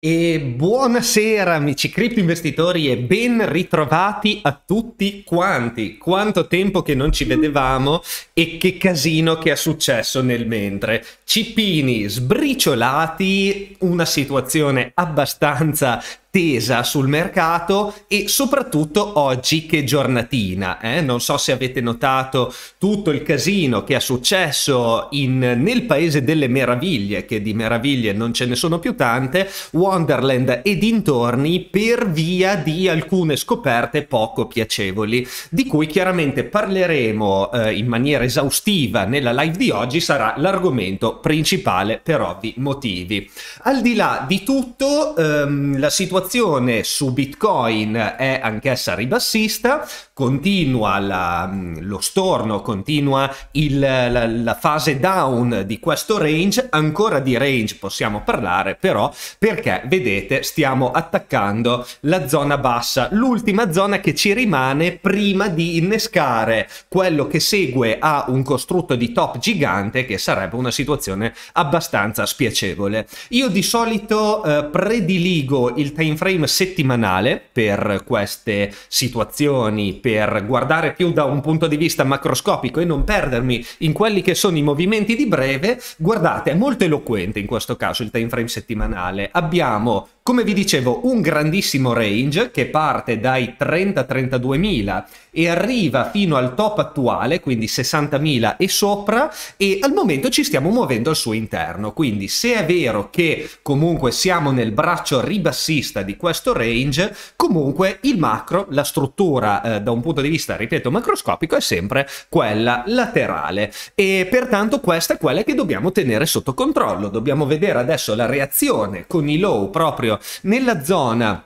E buonasera amici cripto investitori e ben ritrovati a tutti quanti. Quanto tempo che non ci vedevamo e che casino che è successo nel mentre. Cipini sbriciolati, una situazione abbastanza attesa sul mercato e soprattutto oggi che giornatina. Eh? Non so se avete notato tutto il casino che è successo in, nel paese delle meraviglie, che di meraviglie non ce ne sono più tante, Wonderland e dintorni per via di alcune scoperte poco piacevoli, di cui chiaramente parleremo eh, in maniera esaustiva nella live di oggi, sarà l'argomento principale per ovvi motivi. Al di là di tutto, ehm, la situazione situazione su Bitcoin è anch'essa ribassista, continua la, mm, lo storno, continua il, la, la, fase down di questo range, ancora di range possiamo parlare però perché vedete stiamo attaccando la zona bassa, l'ultima zona che ci rimane prima di innescare quello che segue a un costrutto di top gigante che sarebbe una situazione abbastanza spiacevole. Io di solito eh, prediligo il time time frame settimanale per queste situazioni, per guardare più da un punto di vista macroscopico e non perdermi in quelli che sono i movimenti di breve, guardate, è molto eloquente in questo caso il time frame settimanale. Abbiamo come vi dicevo, un grandissimo range che parte dai 30-32.000 e arriva fino al top attuale, quindi 60.000 e sopra, e al momento ci stiamo muovendo al suo interno. Quindi se è vero che comunque siamo nel braccio ribassista di questo range, comunque il macro, la struttura eh, da un punto di vista, ripeto, macroscopico è sempre quella laterale e pertanto questa è quella che dobbiamo tenere sotto controllo. Dobbiamo vedere adesso la reazione con i low proprio nella zona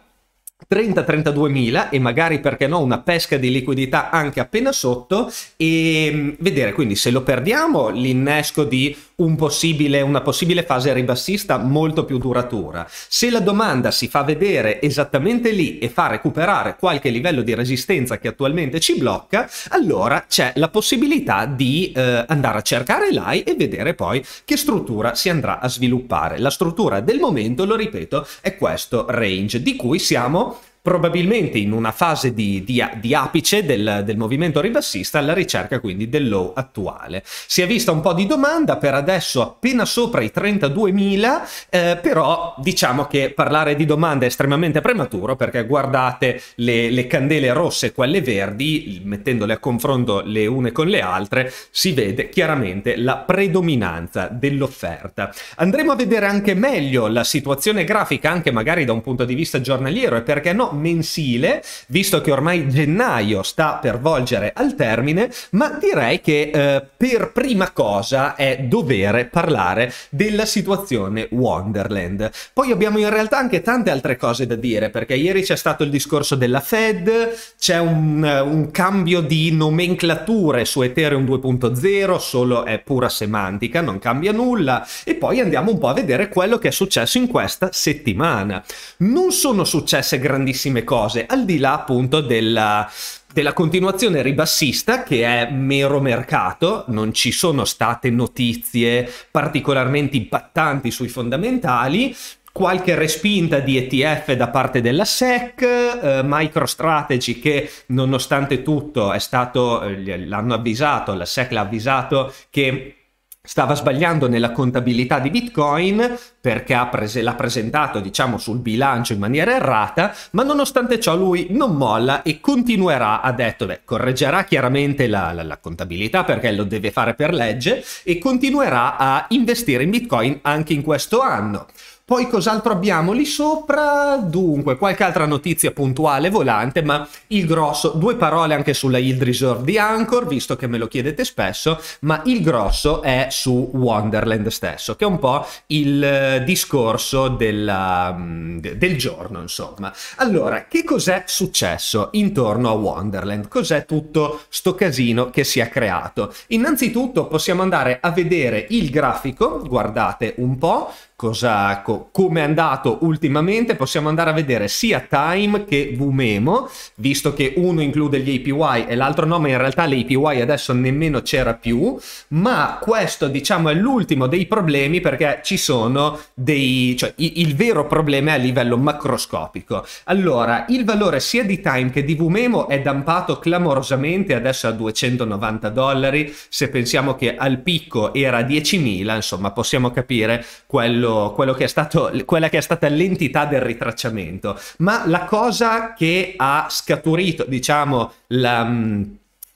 30-32 mila e magari perché no una pesca di liquidità anche appena sotto e mm, vedere quindi se lo perdiamo l'innesco di un possibile, una possibile fase ribassista molto più duratura. Se la domanda si fa vedere esattamente lì e fa recuperare qualche livello di resistenza che attualmente ci blocca, allora c'è la possibilità di eh, andare a cercare l'AI e vedere poi che struttura si andrà a sviluppare. La struttura del momento, lo ripeto, è questo range di cui siamo probabilmente in una fase di, di, di apice del, del, movimento ribassista alla ricerca quindi del low attuale. Si è vista un po' di domanda per adesso appena sopra i 32.000, eh, però diciamo che parlare di domanda è estremamente prematuro perché guardate le, le candele rosse e quelle verdi, mettendole a confronto le une con le altre, si vede chiaramente la predominanza dell'offerta. Andremo a vedere anche meglio la situazione grafica, anche magari da un punto di vista giornaliero e perché no mensile, visto che ormai gennaio sta per volgere al termine, ma direi che eh, per prima cosa è dovere parlare della situazione Wonderland. Poi abbiamo in realtà anche tante altre cose da dire, perché ieri c'è stato il discorso della Fed, c'è un, eh, un cambio di nomenclature su Ethereum 2.0, solo è pura semantica, non cambia nulla, e poi andiamo un po' a vedere quello che è successo in questa settimana. Non sono successe grandissime tantissime cose, al di là appunto della, della continuazione ribassista che è mero mercato, non ci sono state notizie particolarmente impattanti sui fondamentali, qualche respinta di ETF da parte della SEC, eh, MicroStrategy che nonostante tutto è stato, eh, l'hanno avvisato, la SEC l'ha avvisato che stava sbagliando nella contabilità di Bitcoin perché prese, l'ha presentato diciamo sul bilancio in maniera errata, ma nonostante ciò lui non molla e continuerà, ha detto, beh, correggerà chiaramente la, la, la contabilità perché lo deve fare per legge e continuerà a investire in Bitcoin anche in questo anno. Poi cos'altro abbiamo lì sopra? Dunque, qualche altra notizia puntuale volante, ma il grosso, due parole anche sulla yield reserve di Anchor, visto che me lo chiedete spesso, ma il grosso è su Wonderland stesso, che è un po' il eh, discorso della, mm, del giorno, insomma. Allora, che cos'è successo intorno a Wonderland? Cos'è tutto sto casino che si è creato? Innanzitutto possiamo andare a vedere il grafico, guardate un po' cosa attacco come è andato ultimamente possiamo andare a vedere sia Time che Vumemo, visto che uno include gli APY e l'altro no, ma in realtà l'APY adesso nemmeno c'era più, ma questo diciamo è l'ultimo dei problemi perché ci sono dei, cioè il vero problema è a livello macroscopico. Allora, il valore sia di Time che di Vumemo è dampato clamorosamente adesso a 290 dollari, se pensiamo che al picco era 10.000, insomma possiamo capire quello, quello che è stato stato, quella che è stata l'entità del ritracciamento, ma la cosa che ha scaturito, diciamo, la mm,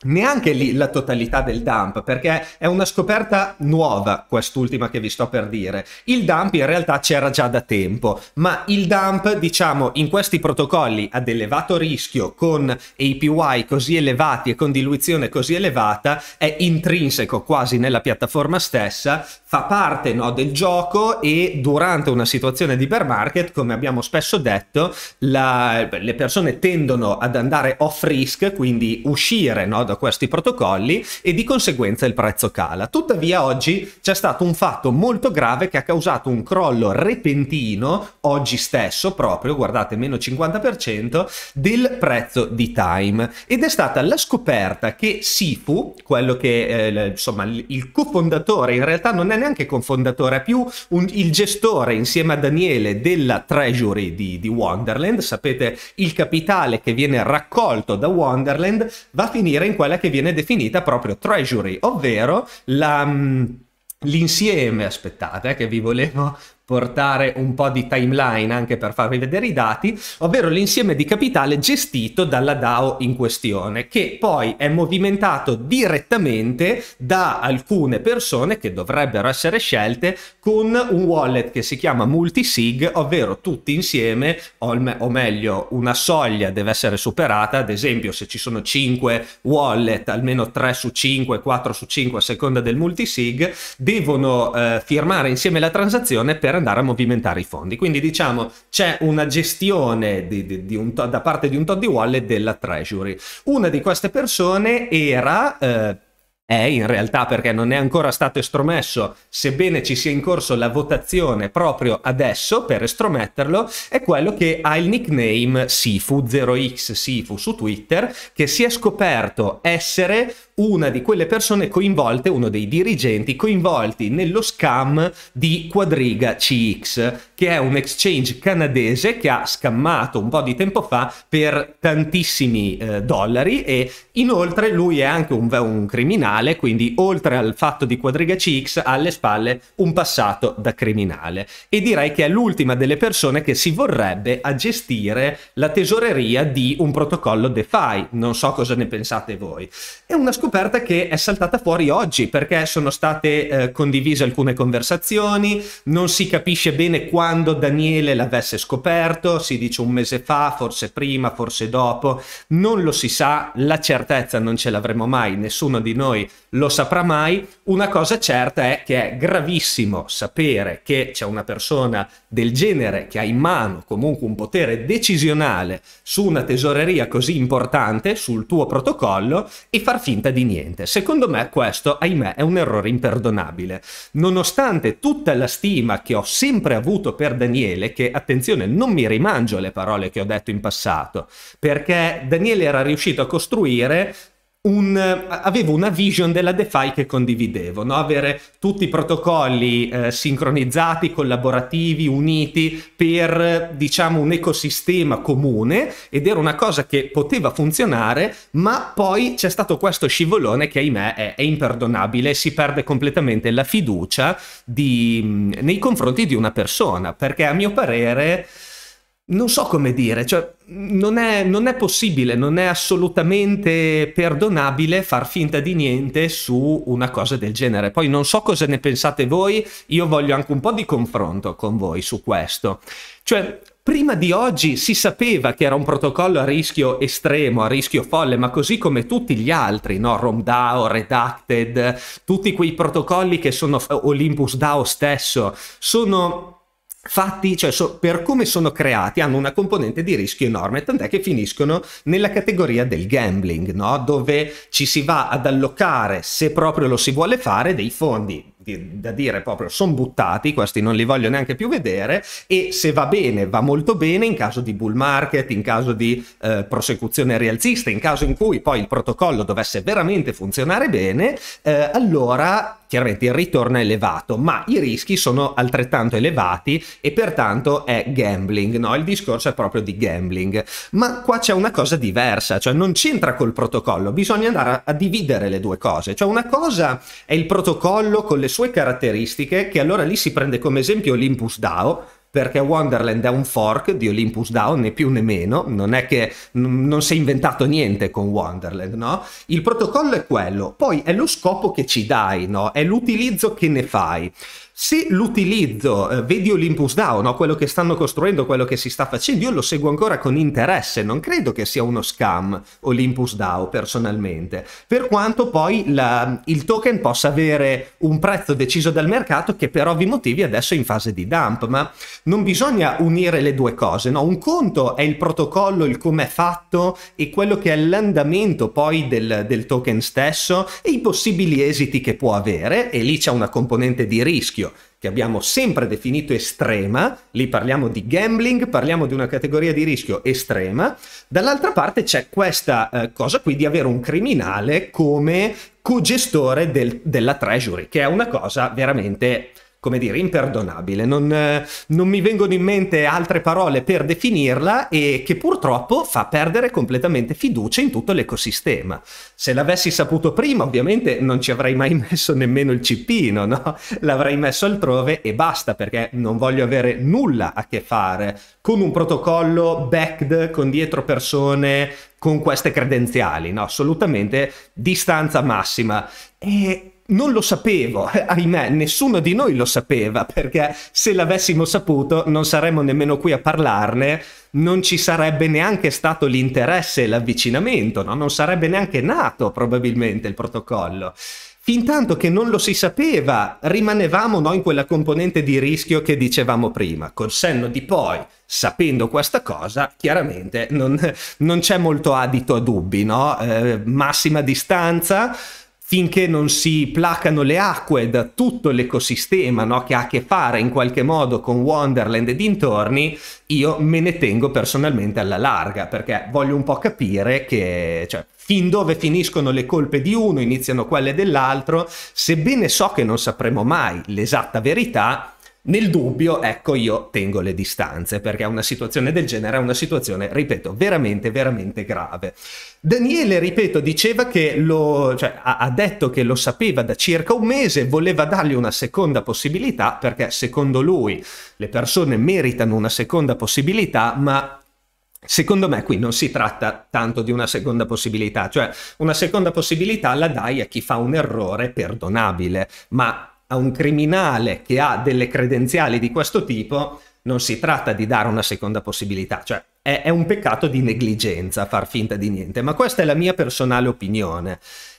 neanche lì la totalità del dump, perché è una scoperta nuova quest'ultima che vi sto per dire. Il dump in realtà c'era già da tempo, ma il dump, diciamo, in questi protocolli ad elevato rischio, con APY così elevati e con diluizione così elevata, è intrinseco quasi nella piattaforma stessa, fa parte no, del gioco e durante una situazione di bear market, come abbiamo spesso detto, la, le persone tendono ad andare off risk, quindi uscire no, da questi protocolli e di conseguenza il prezzo cala. Tuttavia oggi c'è stato un fatto molto grave che ha causato un crollo repentino, oggi stesso proprio, guardate, meno 50%, del prezzo di Time. Ed è stata la scoperta che Sifu, quello che eh, insomma il cofondatore, in realtà non è neanche cofondatore, è più un, il gestore insieme a Daniele della Treasury di, di Wonderland, sapete il capitale che viene raccolto da Wonderland va a finire in quella che viene definita proprio treasury, ovvero la mm, l'insieme, aspettate eh, che vi volevo portare un po' di timeline anche per farvi vedere i dati, ovvero l'insieme di capitale gestito dalla DAO in questione, che poi è movimentato direttamente da alcune persone che dovrebbero essere scelte con un wallet che si chiama multisig, ovvero tutti insieme, o, me- o meglio una soglia deve essere superata, ad esempio se ci sono 5 wallet, almeno 3 su 5, 4 su 5 a seconda del multisig, devono eh, firmare insieme la transazione per andare a movimentare i fondi. Quindi diciamo c'è una gestione di, di, di un, da parte di un Toddy Wallet della Treasury. Una di queste persone era... Eh, è in realtà perché non è ancora stato estromesso, sebbene ci sia in corso la votazione proprio adesso per estrometterlo, è quello che ha il nickname Sifu 0x Sifu su Twitter, che si è scoperto essere una di quelle persone coinvolte, uno dei dirigenti coinvolti nello scam di Quadriga CX, che è un exchange canadese che ha scammato un po' di tempo fa per tantissimi eh, dollari e inoltre lui è anche un, un criminale, quindi oltre al fatto di Quadriga CX ha alle spalle un passato da criminale e direi che è l'ultima delle persone che si vorrebbe a gestire la tesoreria di un protocollo DeFi, non so cosa ne pensate voi. È una scoperta scoperta che è saltata fuori oggi perché sono state eh, condivise alcune conversazioni, non si capisce bene quando Daniele l'avesse scoperto, si dice un mese fa, forse prima, forse dopo, non lo si sa, la certezza non ce l'avremo mai, nessuno di noi lo saprà mai. Una cosa certa è che è gravissimo sapere che c'è una persona del genere che ha in mano comunque un potere decisionale su una tesoreria così importante, sul tuo protocollo, e far finta di di niente. Secondo me questo, ahimè, è un errore imperdonabile. Nonostante tutta la stima che ho sempre avuto per Daniele, che attenzione, non mi rimangio le parole che ho detto in passato, perché Daniele era riuscito a costruire un, avevo una vision della DeFi che condividevo, no? avere tutti i protocolli eh, sincronizzati, collaborativi, uniti per diciamo un ecosistema comune ed era una cosa che poteva funzionare, ma poi c'è stato questo scivolone che ahimè è, è imperdonabile, si perde completamente la fiducia di, nei confronti di una persona, perché a mio parere non so come dire, cioè, non, è, non è, possibile, non è assolutamente perdonabile far finta di niente su una cosa del genere. Poi non so cosa ne pensate voi, io voglio anche un po' di confronto con voi su questo. Cioè, prima di oggi si sapeva che era un protocollo a rischio estremo, a rischio folle, ma così come tutti gli altri, no? RomDAO, Redacted, tutti quei protocolli che sono Olympus DAO stesso, sono fatti, cioè so, per come sono creati, hanno una componente di rischio enorme, tant'è che finiscono nella categoria del gambling, no? dove ci si va ad allocare, se proprio lo si vuole fare, dei fondi da dire proprio sono buttati, questi non li voglio neanche più vedere e se va bene va molto bene in caso di bull market, in caso di eh, prosecuzione rialzista, in caso in cui poi il protocollo dovesse veramente funzionare bene, eh, allora chiaramente il ritorno è elevato, ma i rischi sono altrettanto elevati e pertanto è gambling, no? Il discorso è proprio di gambling. Ma qua c'è una cosa diversa, cioè non c'entra col protocollo, bisogna andare a, a dividere le due cose. Cioè una cosa è il protocollo con le sue caratteristiche, che allora lì si prende come esempio l'Impus DAO, perché Wonderland è un fork di Olympus Down, né più né meno, non è che non si è inventato niente con Wonderland, no? Il protocollo è quello, poi è lo scopo che ci dai, no? È l'utilizzo che ne fai se l'utilizzo, eh, vedi Olympus DAO, no? quello che stanno costruendo, quello che si sta facendo, io lo seguo ancora con interesse, non credo che sia uno scam Olympus DAO personalmente, per quanto poi la, il token possa avere un prezzo deciso dal mercato che per ovvi motivi adesso è in fase di dump, ma non bisogna unire le due cose, no? un conto è il protocollo, il come è fatto e quello che è l'andamento poi del, del token stesso e i possibili esiti che può avere e lì c'è una componente di rischio rischio che abbiamo sempre definito estrema, lì parliamo di gambling, parliamo di una categoria di rischio estrema, dall'altra parte c'è questa eh, cosa qui di avere un criminale come cogestore del, della treasury, che è una cosa veramente come dire, imperdonabile. Non, eh, non, mi vengono in mente altre parole per definirla e che purtroppo fa perdere completamente fiducia in tutto l'ecosistema. Se l'avessi saputo prima, ovviamente non ci avrei mai messo nemmeno il cippino, no? L'avrei messo altrove e basta, perché non voglio avere nulla a che fare con un protocollo backed con dietro persone con queste credenziali, no? Assolutamente distanza massima. E non lo sapevo, ahimè, nessuno di noi lo sapeva, perché se l'avessimo saputo non saremmo nemmeno qui a parlarne, non ci sarebbe neanche stato l'interesse e l'avvicinamento, no? non sarebbe neanche nato probabilmente il protocollo. Fintanto che non lo si sapeva, rimanevamo no, in quella componente di rischio che dicevamo prima. Col senno di poi, sapendo questa cosa, chiaramente non, non c'è molto adito a dubbi, no? eh, massima distanza, finché non si placano le acque da tutto l'ecosistema no, che ha a che fare in qualche modo con Wonderland e dintorni, io me ne tengo personalmente alla larga perché voglio un po' capire che cioè, fin dove finiscono le colpe di uno iniziano quelle dell'altro, sebbene so che non sapremo mai l'esatta verità, nel dubbio, ecco, io tengo le distanze perché una situazione del genere è una situazione, ripeto, veramente, veramente grave. Daniele, ripeto, diceva che lo, cioè, ha, detto che lo sapeva da circa un mese, voleva dargli una seconda possibilità perché secondo lui le persone meritano una seconda possibilità, ma Secondo me qui non si tratta tanto di una seconda possibilità, cioè una seconda possibilità la dai a chi fa un errore perdonabile, ma a un criminale che ha delle credenziali di questo tipo non si tratta di dare una seconda possibilità, cioè è, è un peccato di negligenza far finta di niente, ma questa è la mia personale opinione.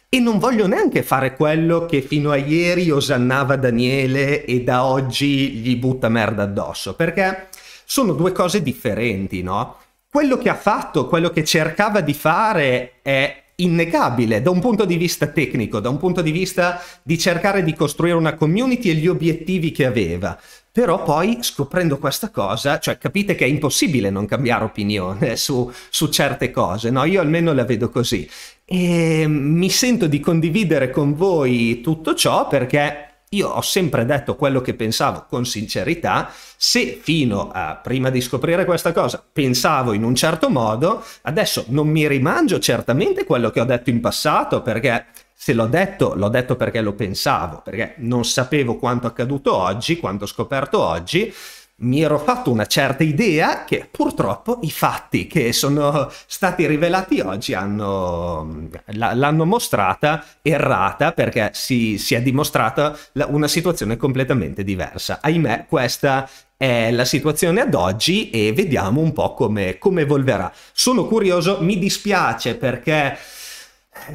E non voglio neanche fare quello che fino a ieri osannava Daniele e da oggi gli butta merda addosso, perché sono due cose differenti, no? Quello che ha fatto, quello che cercava di fare è innegabile da un punto di vista tecnico, da un punto di vista di cercare di costruire una community e gli obiettivi che aveva. Però poi scoprendo questa cosa, cioè capite che è impossibile non cambiare opinione su, su certe cose, no? Io almeno la vedo così. E ehm, mi sento di condividere con voi tutto ciò perché io ho sempre detto quello che pensavo con sincerità, se fino a prima di scoprire questa cosa pensavo in un certo modo, adesso non mi rimangio certamente quello che ho detto in passato, perché se l'ho detto, l'ho detto perché lo pensavo, perché non sapevo quanto accaduto oggi, quanto ho scoperto oggi, mi ero fatto una certa idea che purtroppo i fatti che sono stati rivelati oggi hanno, mm, l'hanno mostrata errata perché si, si è dimostrata una situazione completamente diversa. Ahimè, questa è la situazione ad oggi e vediamo un po' come, come evolverà. Sono curioso, mi dispiace perché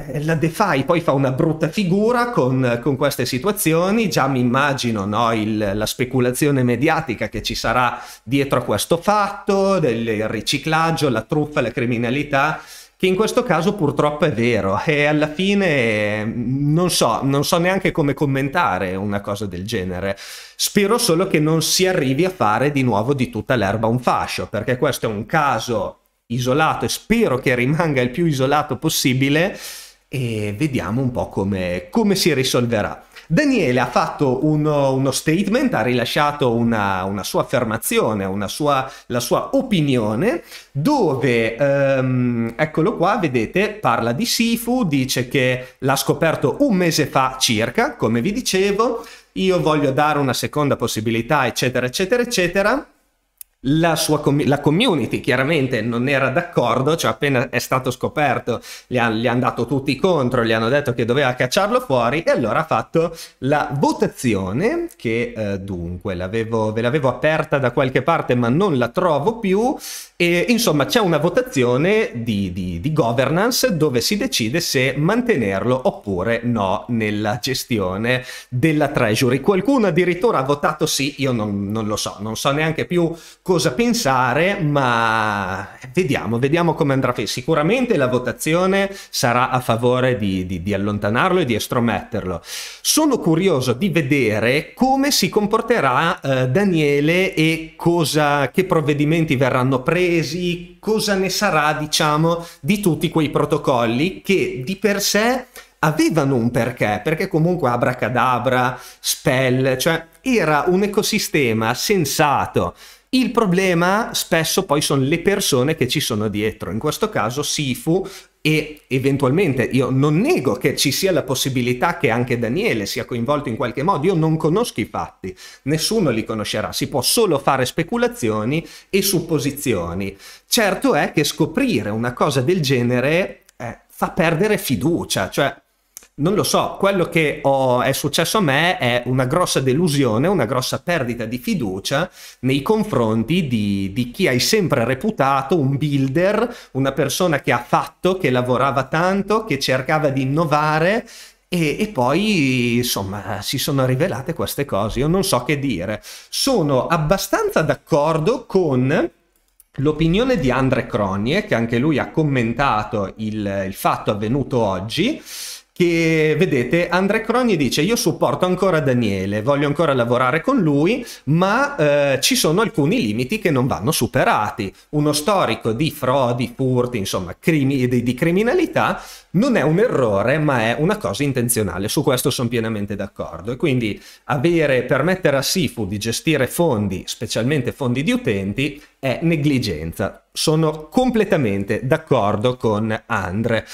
eh, la De poi fa una brutta figura con, con queste situazioni, già mi immagino no, il, la speculazione mediatica che ci sarà dietro a questo fatto, del riciclaggio, la truffa, la criminalità, che in questo caso purtroppo è vero e alla fine non so, non so neanche come commentare una cosa del genere. Spero solo che non si arrivi a fare di nuovo di tutta l'erba un fascio, perché questo è un caso isolato e spero che rimanga il più isolato possibile e vediamo un po' come, come si risolverà. Daniele ha fatto uno, uno statement, ha rilasciato una, una sua affermazione, una sua, la sua opinione, dove, ehm, eccolo qua, vedete, parla di Sifu, dice che l'ha scoperto un mese fa circa, come vi dicevo, io voglio dare una seconda possibilità, eccetera, eccetera, eccetera. La, sua com- la community chiaramente non era d'accordo, cioè appena è stato scoperto gli, ha- gli hanno dato tutti contro, gli hanno detto che doveva cacciarlo fuori e allora ha fatto la votazione che eh, dunque l'avevo, ve l'avevo aperta da qualche parte ma non la trovo più e, insomma, c'è una votazione di, di, di, governance dove si decide se mantenerlo oppure no nella gestione della Treasury. Qualcuno addirittura ha votato sì, io non, non lo so, non so neanche più cosa pensare, ma vediamo, vediamo come andrà. Sicuramente la votazione sarà a favore di, di allontanarlo e di estrometterlo. Sono curioso di vedere come si comporterà eh, Daniele e cosa, che provvedimenti verranno presi presi, cosa ne sarà, diciamo, di tutti quei protocolli che di per sé avevano un perché, perché comunque Abracadabra, Spell, cioè era un ecosistema sensato. Il problema spesso poi sono le persone che ci sono dietro, in questo caso Sifu e eventualmente io non nego che ci sia la possibilità che anche Daniele sia coinvolto in qualche modo, io non conosco i fatti, nessuno li conoscerà, si può solo fare speculazioni e supposizioni. Certo è che scoprire una cosa del genere eh, fa perdere fiducia, cioè non lo so, quello che ho, è successo a me è una grossa delusione, una grossa perdita di fiducia nei confronti di, di chi hai sempre reputato un builder, una persona che ha fatto, che lavorava tanto, che cercava di innovare e, e, poi, insomma, si sono rivelate queste cose. Io non so che dire. Sono abbastanza d'accordo con l'opinione di Andre Cronie, eh, che anche lui ha commentato il, il fatto avvenuto oggi che vedete Andre Croni dice io supporto ancora Daniele, voglio ancora lavorare con lui, ma eh, ci sono alcuni limiti che non vanno superati. Uno storico di frodi, furti, insomma, crimi, di, di criminalità non è un errore, ma è una cosa intenzionale. Su questo sono pienamente d'accordo. E quindi avere, permettere a Sifu di gestire fondi, specialmente fondi di utenti, è negligenza. Sono completamente d'accordo con Andre.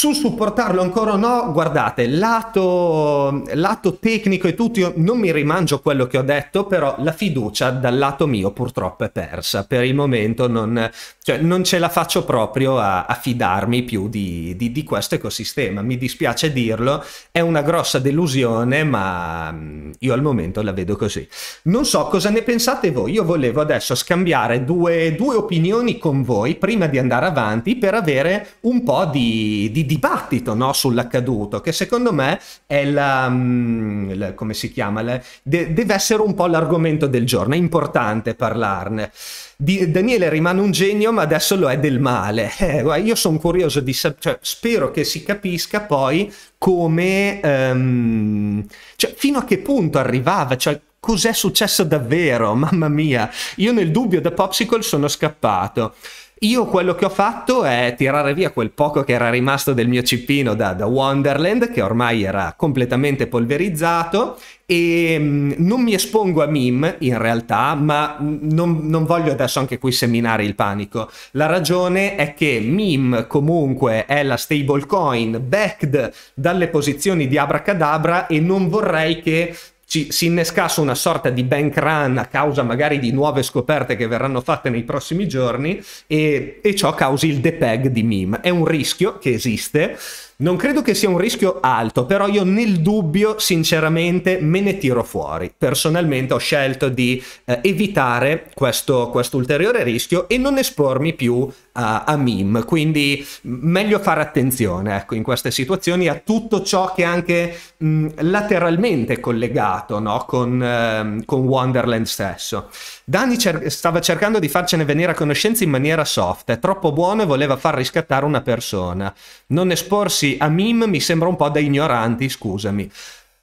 Su supportarlo ancora o no, guardate, lato, lato tecnico e tutto, io non mi rimangio quello che ho detto, però la fiducia dal lato mio purtroppo è persa. Per il momento non, cioè, non ce la faccio proprio a, a fidarmi più di, di, di, questo ecosistema. Mi dispiace dirlo, è una grossa delusione, ma mm, io al momento la vedo così. Non so cosa ne pensate voi, io volevo adesso scambiare due, due opinioni con voi prima di andare avanti per avere un po' di, di dibattito no, sull'accaduto, che secondo me è la, mm, la come si chiama, la, de, deve essere un po' l'argomento del giorno, è importante parlarne. Di, Daniele rimane un genio, ma adesso lo è del male. Eh, io sono curioso di sapere, cioè, spero che si capisca poi come, um, cioè, fino a che punto arrivava, cioè, cos'è successo davvero, mamma mia. Io nel dubbio da Popsicle sono scappato. Io quello che ho fatto è tirare via quel poco che era rimasto del mio cippino da, da Wonderland, che ormai era completamente polverizzato, e mm, non mi espongo a meme in realtà, ma mm, non, non, voglio adesso anche qui seminare il panico. La ragione è che meme comunque è la stablecoin backed dalle posizioni di Abracadabra e non vorrei che ci, si innescasse una sorta di bank run a causa magari di nuove scoperte che verranno fatte nei prossimi giorni e, e ciò causi il depeg di MIM. È un rischio che esiste non credo che sia un rischio alto, però io nel dubbio sinceramente me ne tiro fuori. Personalmente ho scelto di eh, evitare questo, ulteriore rischio e non espormi più a, a meme, quindi meglio fare attenzione ecco, in queste situazioni a tutto ciò che è anche mh, mm, lateralmente collegato no? con, eh, con Wonderland stesso. Dani cer- stava cercando di farcene venire a conoscenza in maniera soft, è troppo buono e voleva far riscattare una persona. Non esporsi a meme mi sembra un po' da ignoranti, scusami.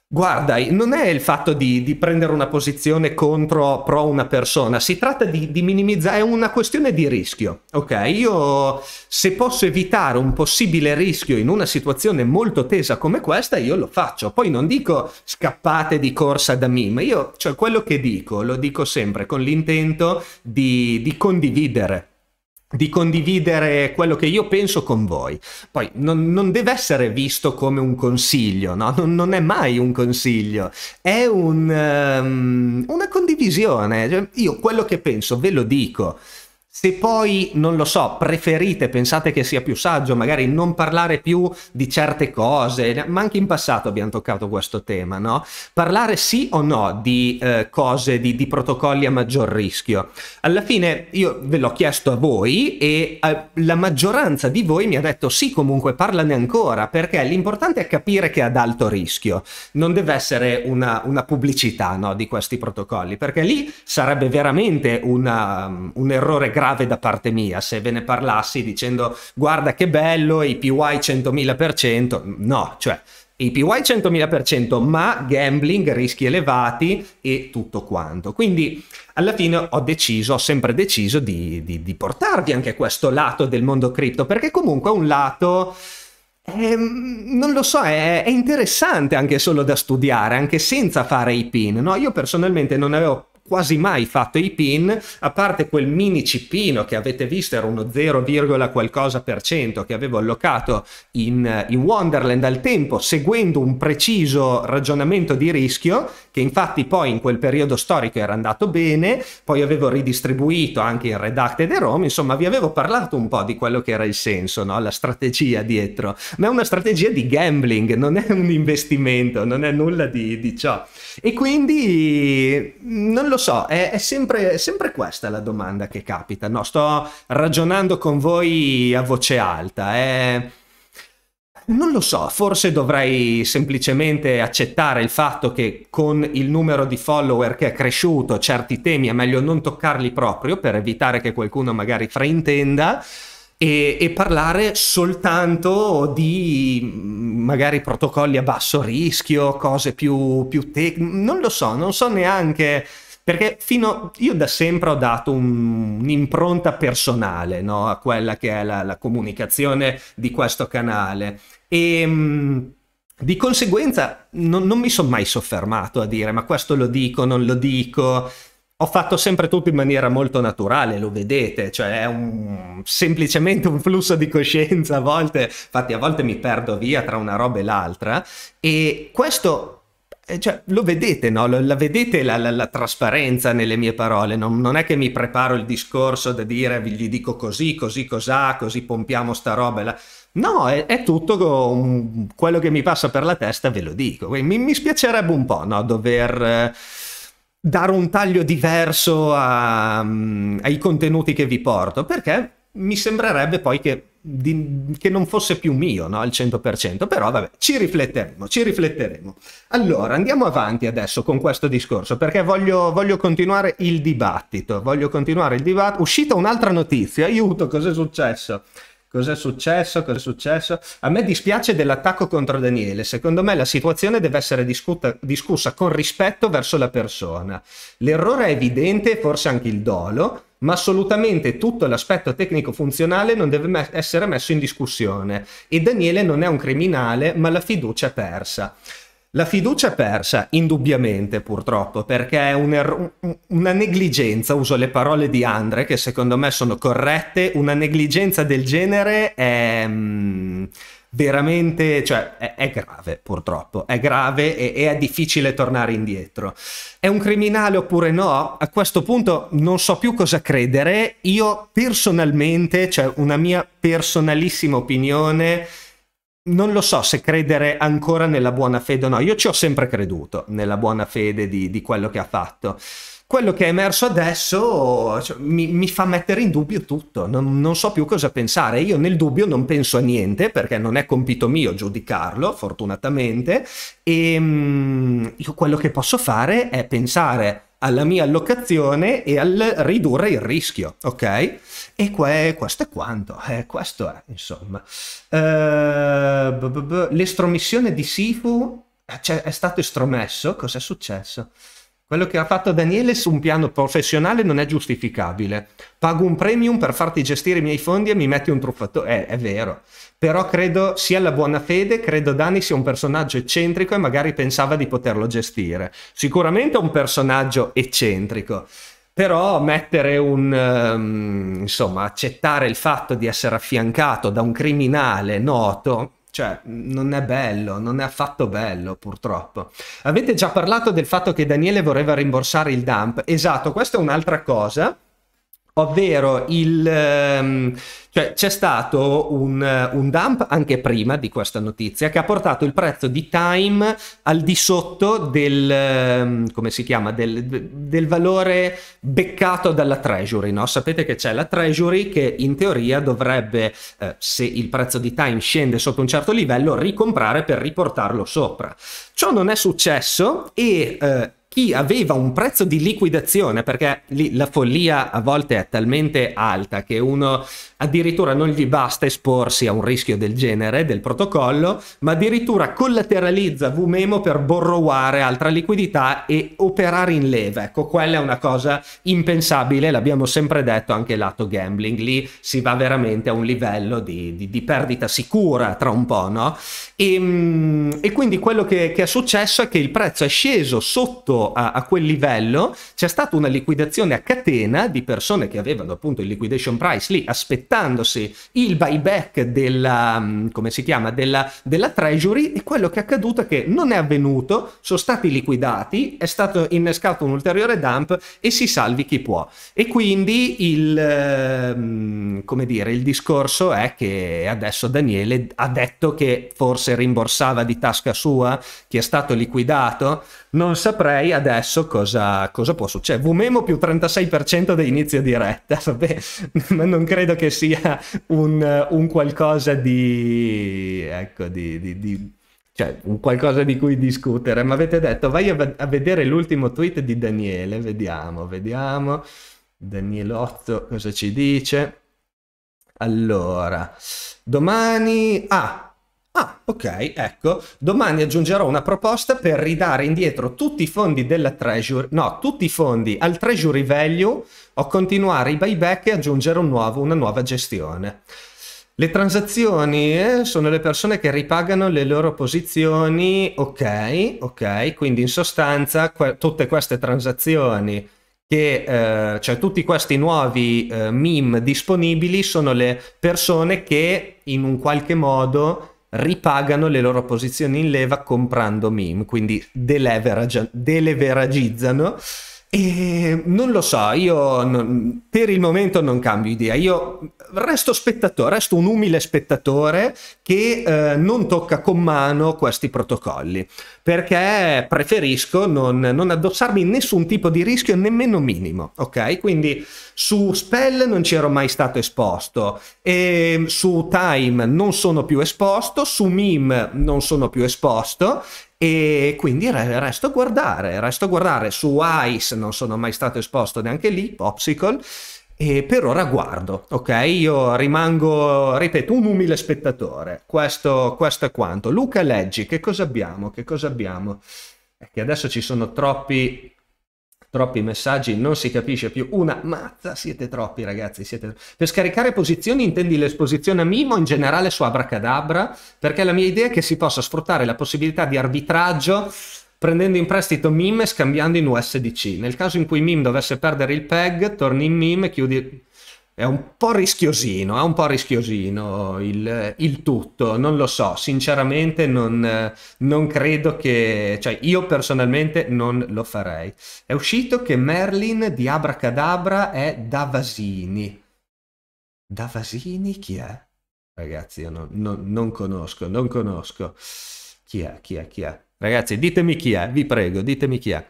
Guarda, non è il fatto di, di, prendere una posizione contro o pro una persona, si tratta di, di, minimizzare, è una questione di rischio, ok? Io se posso evitare un possibile rischio in una situazione molto tesa come questa, io lo faccio. Poi non dico scappate di corsa da me, ma io, cioè quello che dico, lo dico sempre con l'intento di, di condividere di condividere quello che io penso con voi. Poi non, non deve essere visto come un consiglio, no? non, non, è mai un consiglio, è un, um, una condivisione. Cioè, io quello che penso ve lo dico. Se poi, non lo so, preferite, pensate che sia più saggio magari non parlare più di certe cose, ma anche in passato abbiamo toccato questo tema, no? Parlare sì o no di eh, cose, di, di, protocolli a maggior rischio. Alla fine io ve l'ho chiesto a voi e eh, la maggioranza di voi mi ha detto sì comunque parlane ancora perché l'importante è capire che è ad alto rischio. Non deve essere una, una pubblicità no, di questi protocolli perché lì sarebbe veramente una, un errore grave grave da parte mia se ve ne parlassi dicendo guarda che bello APY 100.000%, no, cioè APY 100.000%, ma gambling, rischi elevati e tutto quanto. Quindi alla fine ho deciso, ho sempre deciso di, di, di portarvi anche questo lato del mondo cripto, perché comunque è un lato... Eh, non lo so, è, è, interessante anche solo da studiare, anche senza fare i pin. No? Io personalmente non avevo quasi mai fatto i pin, a parte quel mini cipino che avete visto era uno 0, qualcosa per cento che avevo allocato in, eh, in Wonderland al tempo, seguendo un preciso ragionamento di rischio, che infatti poi in quel periodo storico era andato bene, poi avevo ridistribuito anche in Redacted e Rome, insomma vi avevo parlato un po' di quello che era il senso, no? la strategia dietro, ma è una strategia di gambling, non è un investimento, non è nulla di, di ciò. E quindi non lo lo so, è, è, sempre, è, sempre, questa la domanda che capita. No, sto ragionando con voi a voce alta. Eh. Non lo so, forse dovrei semplicemente accettare il fatto che con il numero di follower che è cresciuto certi temi è meglio non toccarli proprio per evitare che qualcuno magari fraintenda. E, e, parlare soltanto di mm, magari protocolli a basso rischio, cose più, più tecniche, non lo so, non so neanche perché fino, io da sempre ho dato un'impronta personale no? a quella che è la, la comunicazione di questo canale. E ehm, di conseguenza non, non mi sono mai soffermato a dire ma questo lo dico, non lo dico ho fatto sempre tutto in maniera molto naturale, lo vedete, cioè è un, semplicemente un flusso di coscienza a volte, infatti a volte mi perdo via tra una roba e l'altra e questo eh, cioè, lo vedete, no? la, vedete la, la, la, trasparenza nelle mie parole, non, non, è che mi preparo il discorso da dire, gli dico così, così cos'ha, così pompiamo sta roba. No, è, è tutto con, quello che mi passa per la testa, ve lo dico. Mi, mi spiacerebbe un po' no? dover eh, dare un taglio diverso a, um, ai contenuti che vi porto, perché mi sembrerebbe poi che, di, che non fosse più mio no? al 100%, però vabbè, ci rifletteremo, ci rifletteremo. Allora, andiamo avanti adesso con questo discorso, perché voglio, voglio continuare il dibattito, voglio continuare il dibattito. Uscita un'altra notizia, aiuto, cos'è successo? Cos'è successo? Cos'è successo? A me dispiace dell'attacco contro Daniele. Secondo me la situazione deve essere discuta, discussa con rispetto verso la persona. L'errore è evidente, forse anche il dolo, ma assolutamente tutto l'aspetto tecnico-funzionale non deve me- essere messo in discussione. E Daniele non è un criminale, ma la fiducia è persa. La fiducia è persa, indubbiamente purtroppo, perché è un er- una negligenza, uso le parole di Andre, che secondo me sono corrette, una negligenza del genere è... Mm, veramente, cioè è, è grave purtroppo, è grave e, e, è difficile tornare indietro. È un criminale oppure no? A questo punto non so più cosa credere, io personalmente, cioè una mia personalissima opinione, non lo so se credere ancora nella buona fede o no, io ci ho sempre creduto nella buona fede di, di quello che ha fatto quello che è emerso adesso cioè, mi, mi, fa mettere in dubbio tutto, non, non, so più cosa pensare. Io nel dubbio non penso a niente perché non è compito mio giudicarlo, fortunatamente, e ehm, mh, io quello che posso fare è pensare alla mia allocazione e al ridurre il rischio, ok? E que questo è quanto, eh, questo è, insomma. Uh, l'estromissione di Sifu eh, cioè, è stato estromesso, cos'è successo? Quello che ha fatto Daniele su un piano professionale non è giustificabile. Pago un premium per farti gestire i miei fondi e mi metti un truffatore. Eh, è vero. Però credo sia la buona fede, credo Dani sia un personaggio eccentrico e magari pensava di poterlo gestire. Sicuramente è un personaggio eccentrico però mettere un um, insomma accettare il fatto di essere affiancato da un criminale noto cioè, non è bello, non è affatto bello, purtroppo. Avete già parlato del fatto che Daniele voleva rimborsare il dump. Esatto, questa è un'altra cosa ovvero il, ehm, cioè, c'è stato un, eh, un, dump anche prima di questa notizia che ha portato il prezzo di Time al di sotto del, ehm, chiama, del, del valore beccato dalla Treasury. No? Sapete che c'è la Treasury che in teoria dovrebbe, eh, se il prezzo di Time scende sotto un certo livello, ricomprare per riportarlo sopra. Ciò non è successo e eh, chi aveva un prezzo di liquidazione, perché lì la follia a volte è talmente alta che uno addirittura non gli basta esporsi a un rischio del genere, del protocollo, ma addirittura collateralizza VMemo per borroware altra liquidità e operare in leva. Ecco, quella è una cosa impensabile, l'abbiamo sempre detto anche lato gambling, lì si va veramente a un livello di, di, di perdita sicura tra un po', no? E, ehm, e quindi quello che, che è successo è che il prezzo è sceso sotto a, a, quel livello c'è stata una liquidazione a catena di persone che avevano appunto il liquidation price lì aspettandosi il buyback della, mm, come si chiama, della, della treasury e quello che è accaduto è che non è avvenuto, sono stati liquidati, è stato innescato un ulteriore dump e si salvi chi può. E quindi il, mm, come dire, il discorso è che adesso Daniele ha detto che forse rimborsava di tasca sua chi è stato liquidato non saprei adesso cosa, cosa può succedere. Vumemo cioè, più 36% da inizio diretta, vabbè, ma non credo che sia un, un qualcosa di... ecco, di, di, di cioè un qualcosa di cui discutere, ma avete detto vai a, a vedere l'ultimo tweet di Daniele, vediamo, vediamo, Danielotto cosa ci dice? Allora, domani... Ah, Ah, ok, ecco, domani aggiungerò una proposta per ridare indietro tutti i fondi della Treasury, no, tutti i fondi al Treasury Value o continuare i buyback e aggiungere un nuovo, una nuova gestione. Le transazioni eh, sono le persone che ripagano le loro posizioni, ok, ok, quindi in sostanza que tutte queste transazioni che eh, cioè tutti questi nuovi eh, meme disponibili sono le persone che in un qualche modo ripagano le loro posizioni in leva comprando meme, quindi deleverage- e non lo so, io non, per il momento non cambio idea, io resto spettatore, resto un umile spettatore che eh, non tocca con mano questi protocolli, perché preferisco non, non addossarmi nessun tipo di rischio, nemmeno minimo, ok? Quindi su Spell non ci ero mai stato esposto, e su Time non sono più esposto, su Meme non sono più esposto e quindi resto a guardare, resto a guardare su Ice, non sono mai stato esposto neanche lì, Popsicle, e per ora guardo, ok? Io rimango, ripeto, un umile spettatore, questo, questo è quanto. Luca Leggi, che cosa abbiamo? Che cosa abbiamo? È che adesso ci sono troppi troppi messaggi, non si capisce più una mazza, siete troppi ragazzi, siete Per scaricare posizioni intendi l'esposizione a Mimo, in generale su Abracadabra, perché la mia idea è che si possa sfruttare la possibilità di arbitraggio prendendo in prestito MIM e scambiando in USDC. Nel caso in cui MIM dovesse perdere il PEG, torni in MIM e chiudi è un po' rischiosino, è un po' rischiosino il, il tutto, non lo so, sinceramente non, non, credo che, cioè io personalmente non lo farei. È uscito che Merlin di Abracadabra è da Vasini. Da Vasini chi è? Ragazzi, io non, non, non conosco, non conosco. Chi è, chi è, chi è? Ragazzi, ditemi chi è, vi prego, ditemi chi è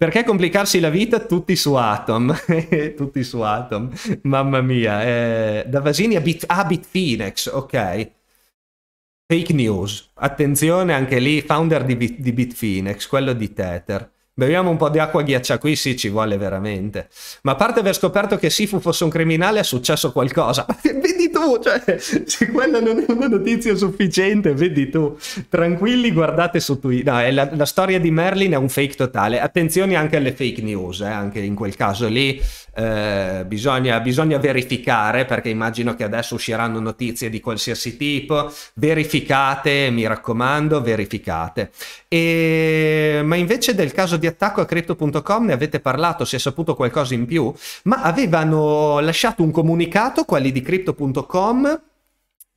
perché complicarsi la vita tutti su Atom? tutti su Atom, mamma mia. Eh, da Vasini a, Bit, ah, Bitfinex, ok. Fake news, attenzione anche lì, founder di, Bit, di Bitfinex, quello di Tether. Beviamo un po' di acqua ghiaccia qui, sì, ci vuole veramente. Ma a parte aver scoperto che Sifu fosse un criminale, è successo qualcosa. vedi tu, cioè, se quella non è una notizia sufficiente, vedi tu. Tranquilli, guardate su Twitter. No, la, la, storia di Merlin è un fake totale. Attenzione anche alle fake news, eh, anche in quel caso lì. Eh, bisogna, bisogna verificare, perché immagino che adesso usciranno notizie di qualsiasi tipo. Verificate, mi raccomando, verificate. E... Ma invece del caso di attacco a crypto.com, ne avete parlato, si è saputo qualcosa in più, ma avevano lasciato un comunicato, quelli di crypto.com,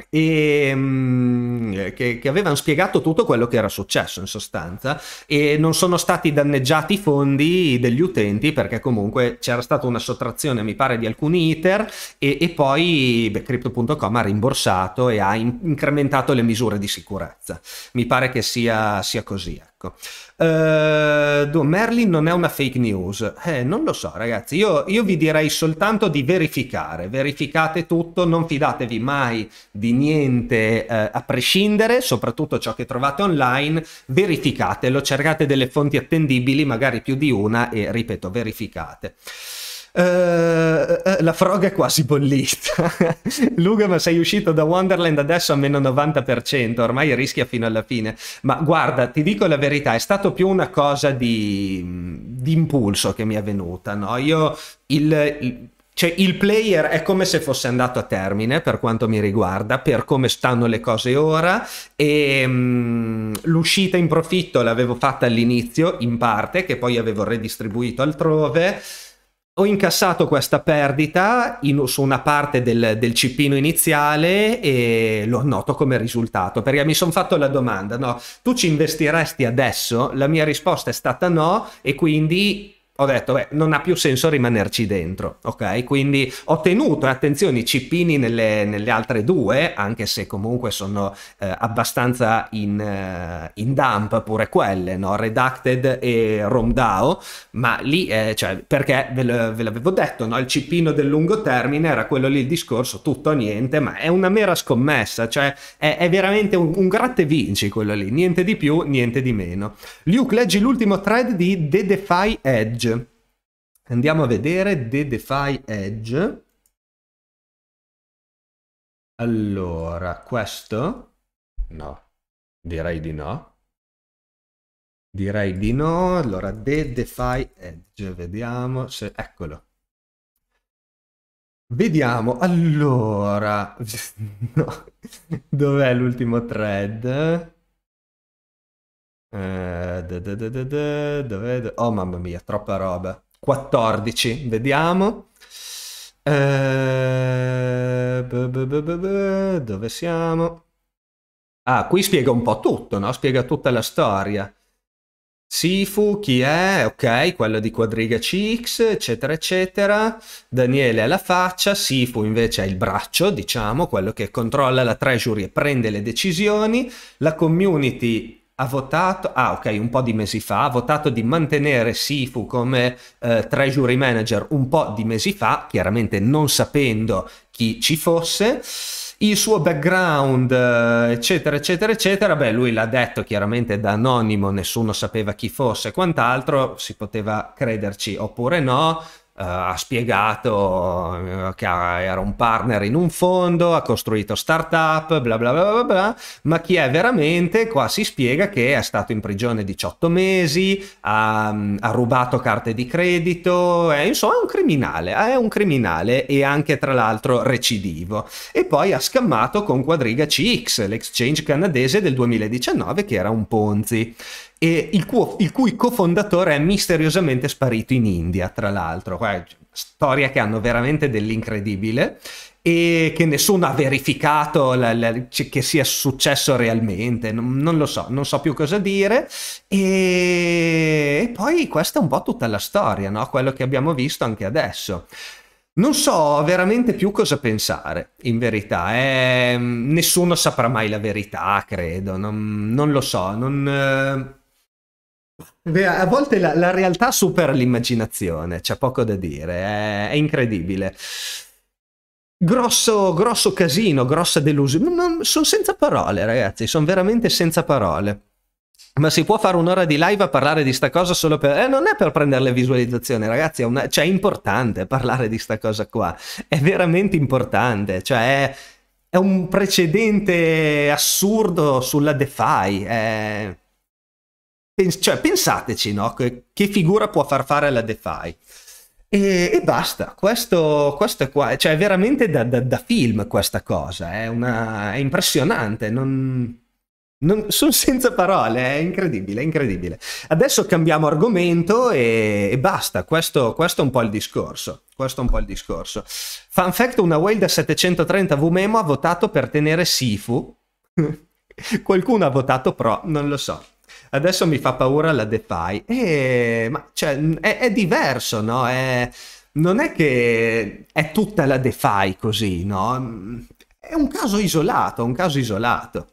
e, ehm, che, che, avevano spiegato tutto quello che era successo in sostanza e non sono stati danneggiati i fondi degli utenti perché comunque c'era stata una sottrazione mi pare di alcuni iter e, e poi beh, crypto.com ha rimborsato e ha in- incrementato le misure di sicurezza mi pare che sia, sia così ecco. Ecco. Uh, Merlin non è una fake news. Eh, non lo so, ragazzi. Io, io, vi direi soltanto di verificare. Verificate tutto, non fidatevi mai di niente eh, a prescindere, soprattutto ciò che trovate online. Verificatelo, cercate delle fonti attendibili, magari più di una, e ripeto, verificate. Eh, eh, la froga è quasi bollita. Luga, ma sei uscito da Wonderland adesso a meno 90%, ormai rischia fino alla fine. Ma guarda, ti dico la verità, è stato più una cosa di, di impulso che mi è venuta. No? Io il, il cioè, il player è come se fosse andato a termine, per quanto mi riguarda, per come stanno le cose ora. E um, l'uscita in profitto l'avevo fatta all'inizio, in parte, che poi avevo redistribuito altrove ho incassato questa perdita in, su una parte del, del cippino iniziale e lo noto come risultato, perché mi sono fatto la domanda, no, tu ci investiresti adesso? La mia risposta è stata no e quindi ho detto, beh, non ha più senso rimanerci dentro, ok? Quindi ho tenuto, attenzione, i cipini nelle, nelle, altre due, anche se comunque sono eh, abbastanza in, eh, in, dump pure quelle, no? Redacted e RomDAO, ma lì, eh, cioè, perché ve, l'avevo detto, no? Il cipino del lungo termine era quello lì il discorso, tutto o niente, ma è una mera scommessa, cioè è, è veramente un, un, gratte vinci quello lì, niente di più, niente di meno. Luke, leggi l'ultimo thread di The Defy Edge Edge. Andiamo a vedere The Defy Edge. Allora, questo? No, direi di no. Direi di no. Allora, The Defy Edge, vediamo se... Eccolo. Vediamo, allora... no. Dov'è l'ultimo thread? Eh, dove... Oh mamma mia, troppa roba. 14, vediamo. Eh, dove siamo? Ah, qui spiega un po' tutto, no? Spiega tutta la storia. Sifu, chi è? Ok, quello di Quadriga CX, eccetera, eccetera. Daniele ha la faccia, Sifu invece ha il braccio, diciamo, quello che controlla la treasury e prende le decisioni. La community ha votato, ah ok, un po' di mesi fa, ha votato di mantenere Sifu come eh, treasury manager un po' di mesi fa, chiaramente non sapendo chi ci fosse, il suo background, eh, eccetera, eccetera, eccetera, beh, lui l'ha detto chiaramente da anonimo, nessuno sapeva chi fosse, quant'altro, si poteva crederci oppure no, eh, ha spiegato eh, che era un partner in un fondo, ha costruito startup, bla bla bla bla bla, ma chi è veramente? Qua si spiega che è stato in prigione 18 mesi, ha, mm, ha rubato carte di credito, è, insomma è un criminale, è un criminale e anche tra l'altro recidivo. E poi ha scammato con Quadriga CX, l'exchange canadese del 2019 che era un Ponzi e il, cuo- il, cui cofondatore è misteriosamente sparito in India, tra l'altro. storia che hanno veramente dell'incredibile e che nessuno ha verificato la, la, che sia successo realmente, non, non, lo so, non so più cosa dire. E, e poi questa è un po' tutta la storia, no? quello che abbiamo visto anche adesso. Non so veramente più cosa pensare, in verità. Eh, nessuno saprà mai la verità, credo. Non, non lo so. Non, eh, Beh, a volte la, la realtà supera l'immaginazione, c'è poco da dire, è, è incredibile. Grosso, grosso casino, grossa delusione. Sono senza parole, ragazzi, sono veramente senza parole. Ma si può fare un'ora di live a parlare di sta cosa solo per... Eh, non è per prendere le visualizzazioni, ragazzi, è, una... cioè, è importante parlare di sta cosa qua. È veramente importante, cioè è, è un precedente assurdo sulla DeFi. È Pens- cioè, pensateci, no? Che, che, figura può far fare la DeFi? E, e basta, questo, questo, è qua, cioè è veramente da, da, da film questa cosa, è, eh. una, è impressionante, non, non, sono senza parole, è incredibile, è incredibile. Adesso cambiamo argomento e, e basta, questo, questo, è un po' il discorso. Questo è un po' il discorso. Fun fact, una whale da 730 Vmemo ha votato per tenere Sifu. Qualcuno ha votato pro, non lo so. Adesso mi fa paura la DeFi. E, ma cioè, è, è diverso, no? È, non è che è tutta la DeFi così, no? È un caso isolato, un caso isolato.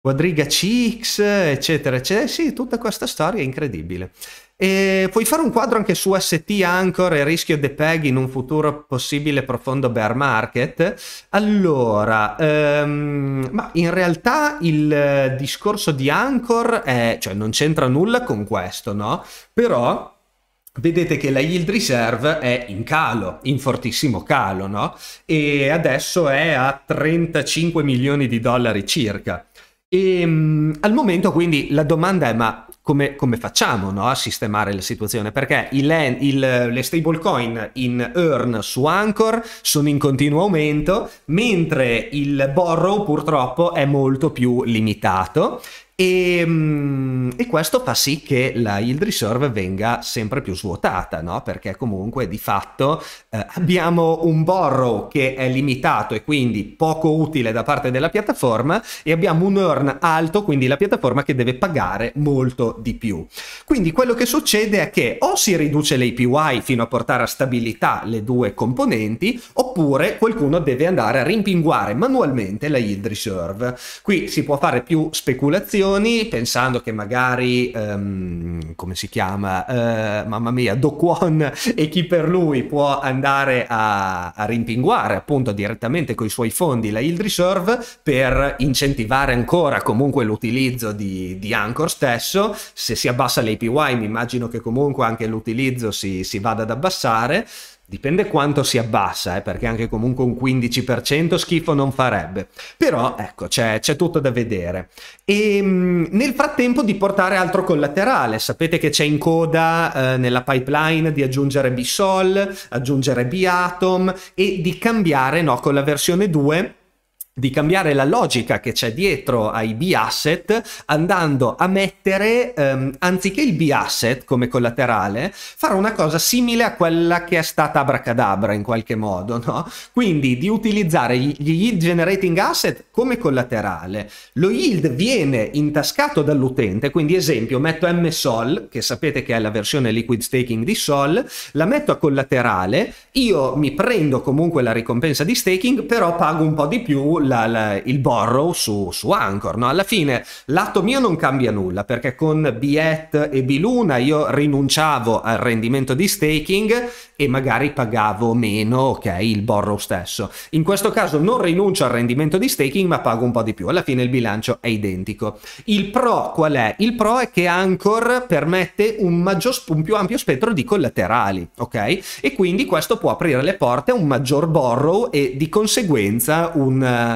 Quadriga CX, eccetera, eccetera. Sì, tutta questa storia è incredibile. E puoi fare un quadro anche su ST Anchor e rischio The Peg in un futuro possibile profondo bear market. Allora, ehm, ma in realtà il eh, discorso di Anchor è, cioè non c'entra nulla con questo, no? Però vedete che la yield reserve è in calo, in fortissimo calo, no? E adesso è a 35 milioni di dollari circa. E um, al momento quindi la domanda è ma come, come facciamo no, a sistemare la situazione? Perché il, il, le stablecoin in earn su Anchor sono in continuo aumento, mentre il borrow purtroppo è molto più limitato e, ehm, e, questo fa sì che la yield reserve venga sempre più svuotata, no? perché comunque di fatto eh, abbiamo un borrow che è limitato e quindi poco utile da parte della piattaforma e abbiamo un earn alto, quindi la piattaforma che deve pagare molto di più. Quindi quello che succede è che o si riduce l'APY fino a portare a stabilità le due componenti, oppure qualcuno deve andare a rimpinguare manualmente la yield reserve. Qui si può fare più speculazione milioni pensando che magari, um, come si chiama, uh, mamma mia, Do Kwon e chi per lui può andare a, a rimpinguare appunto direttamente con i suoi fondi la Yield Reserve per incentivare ancora comunque l'utilizzo di, di Anchor stesso. Se si abbassa l'APY mi immagino che comunque anche l'utilizzo si, si vada ad abbassare. Dipende quanto si abbassa, eh, perché anche comunque un 15% schifo non farebbe. Però ecco, c'è, tutto da vedere. E ehm, nel frattempo di portare altro collaterale. Sapete che c'è in coda eh, nella pipeline di aggiungere Bisol, aggiungere Biatom e di cambiare no, con la versione 2 di cambiare la logica che c'è dietro ai B-asset andando a mettere, ehm, anziché il B-asset come collaterale, fare una cosa simile a quella che è stata Abracadabra in qualche modo, no? Quindi di utilizzare gli yield generating asset come collaterale. Lo yield viene intascato dall'utente, quindi esempio metto MSOL, che sapete che è la versione liquid staking di Sol, la metto a collaterale, io mi prendo comunque la ricompensa di staking, però pago un po' di più la, la, il borrow su, su Anchor. No? Alla fine lato mio non cambia nulla perché con Biet e Biluna io rinunciavo al rendimento di staking e magari pagavo meno okay, il borrow stesso. In questo caso non rinuncio al rendimento di staking ma pago un po' di più. Alla fine il bilancio è identico. Il pro qual è? Il pro è che Anchor permette un, maggior, un più ampio spettro di collaterali, ok? E quindi questo può aprire le porte a un maggior borrow e di conseguenza un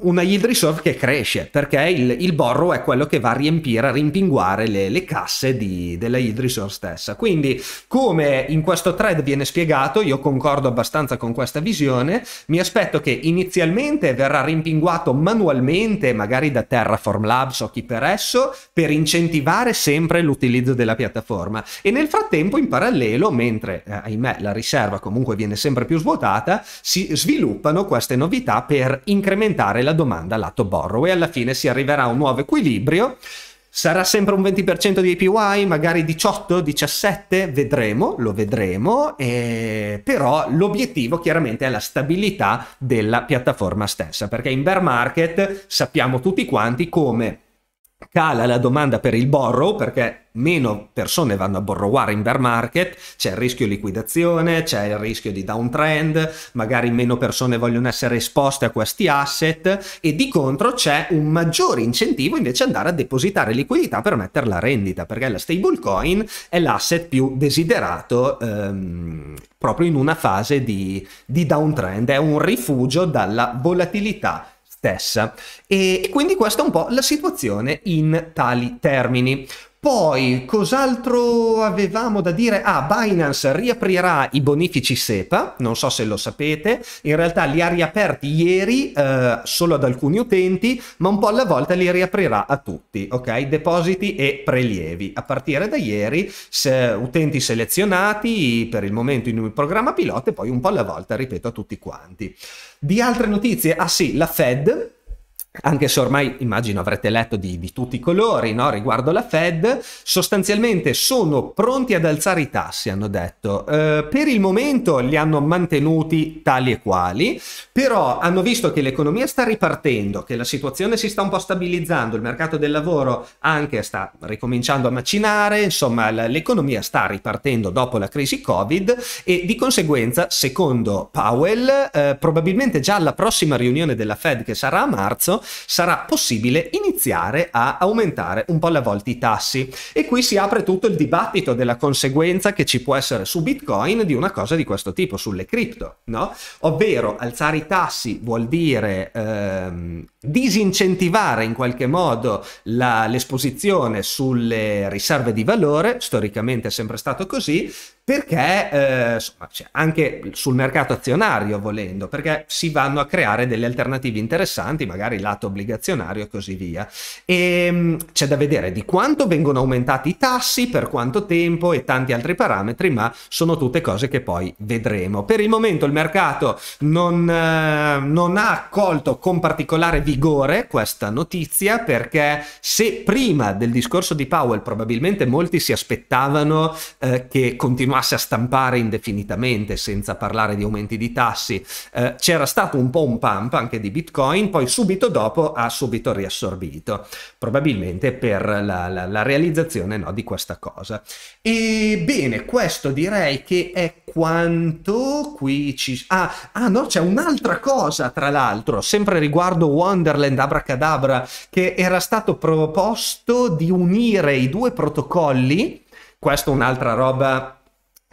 una yield reserve che cresce perché il, il borrow è quello che va a riempire, a rimpinguare le, le casse di, della yield reserve stessa. Quindi, come in questo thread viene spiegato, io concordo abbastanza con questa visione. Mi aspetto che inizialmente verrà rimpinguato manualmente, magari da Terraform Labs o chi per esso, per incentivare sempre l'utilizzo della piattaforma. E nel frattempo, in parallelo, mentre eh, ahimè la riserva comunque viene sempre più svuotata, si sviluppano queste novità per incrementare aumentare la domanda lato borrow e alla fine si arriverà a un nuovo equilibrio. Sarà sempre un 20% di APY, magari 18, 17, vedremo, lo vedremo, eh, però l'obiettivo chiaramente è la stabilità della piattaforma stessa, perché in bear market sappiamo tutti quanti come cala la domanda per il borrow perché meno persone vanno a borroware in bear market, c'è il rischio liquidazione, c'è il rischio di downtrend, magari meno persone vogliono essere esposte a questi asset e di contro c'è un maggiore incentivo invece andare a depositare liquidità per metterla a rendita, perché la stablecoin è l'asset più desiderato ehm, proprio in una fase di, di downtrend, è un rifugio dalla volatilità stessa. E, e quindi questa è un po' la situazione in tali termini. Poi, cos'altro avevamo da dire? Ah, Binance riaprirà i bonifici SEPA, non so se lo sapete, in realtà li ha riaperti ieri eh, solo ad alcuni utenti, ma un po' alla volta li riaprirà a tutti, ok? Depositi e prelievi. A partire da ieri, se, utenti selezionati per il momento in un programma pilota e poi un po' alla volta, ripeto, a tutti quanti. Di altre notizie? Ah sì, la Fed anche se ormai immagino avrete letto di, di tutti i colori no? riguardo la Fed, sostanzialmente sono pronti ad alzare i tassi, hanno detto. Eh, per il momento li hanno mantenuti tali e quali, però hanno visto che l'economia sta ripartendo, che la situazione si sta un po' stabilizzando, il mercato del lavoro anche sta ricominciando a macinare, insomma l'economia sta ripartendo dopo la crisi Covid e di conseguenza, secondo Powell, eh, probabilmente già alla prossima riunione della Fed che sarà a marzo, sarà possibile iniziare a aumentare un po' la volta i tassi. E qui si apre tutto il dibattito della conseguenza che ci può essere su Bitcoin di una cosa di questo tipo, sulle cripto, no? Ovvero alzare i tassi vuol dire ehm, disincentivare in qualche modo l'esposizione sulle riserve di valore, storicamente è sempre stato così, perché eh, insomma, cioè, anche sul mercato azionario volendo, perché si vanno a creare delle alternative interessanti, magari lato obbligazionario e così via. E ehm, c'è da vedere di quanto vengono aumentati i tassi, per quanto tempo e tanti altri parametri, ma sono tutte cose che poi vedremo. Per il momento il mercato non, eh, non ha accolto con particolare vigore questa notizia, perché se prima del discorso di Powell probabilmente molti si aspettavano eh, che continuasse continuasse a stampare indefinitamente senza parlare di aumenti di tassi. Eh, c'era stato un po' un pump anche di Bitcoin, poi subito dopo ha subito riassorbito, probabilmente per la, la, la realizzazione no, di questa cosa. Ebbene, questo direi che è quanto qui ci... Ah, ah no, c'è un'altra cosa tra l'altro, sempre riguardo Wonderland Abracadabra, che era stato proposto di unire i due protocolli questo è un'altra roba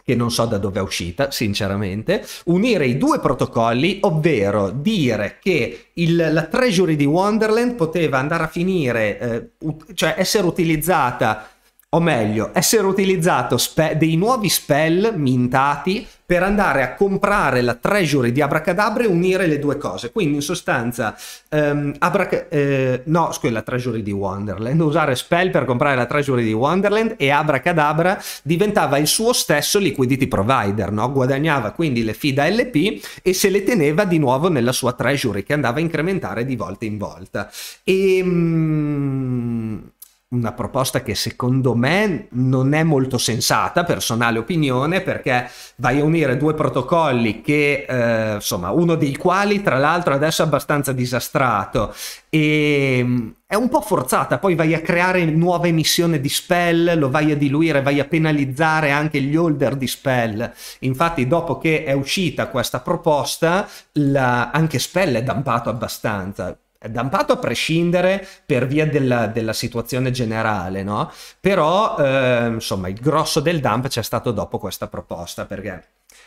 che non so da dove è uscita, sinceramente, unire i due protocolli, ovvero dire che il, la Treasury di Wonderland poteva andare a finire, eh, cioè essere utilizzata o meglio, essere utilizzato spe- dei nuovi spell mintati per andare a comprare la treasury di Abracadabra e unire le due cose. Quindi, in sostanza, um, Abrac- eh, no, scusa, la treasury di Wonderland, usare spell per comprare la treasury di Wonderland e Abracadabra diventava il suo stesso liquidity provider, no? guadagnava quindi le fida LP e se le teneva di nuovo nella sua treasury che andava a incrementare di volta in volta. E... Um, una proposta che secondo me non è molto sensata, personale opinione, perché vai a unire due protocolli che, eh, insomma, uno dei quali tra l'altro adesso è abbastanza disastrato e ehm, è un po' forzata, poi vai a creare nuova emissione di spell, lo vai a diluire, vai a penalizzare anche gli holder di spell. Infatti dopo che è uscita questa proposta, la... anche spell è dampato abbastanza è dumpato a prescindere per via della, della situazione generale, no? Però, eh, insomma, il grosso del dump c'è stato dopo questa proposta, perché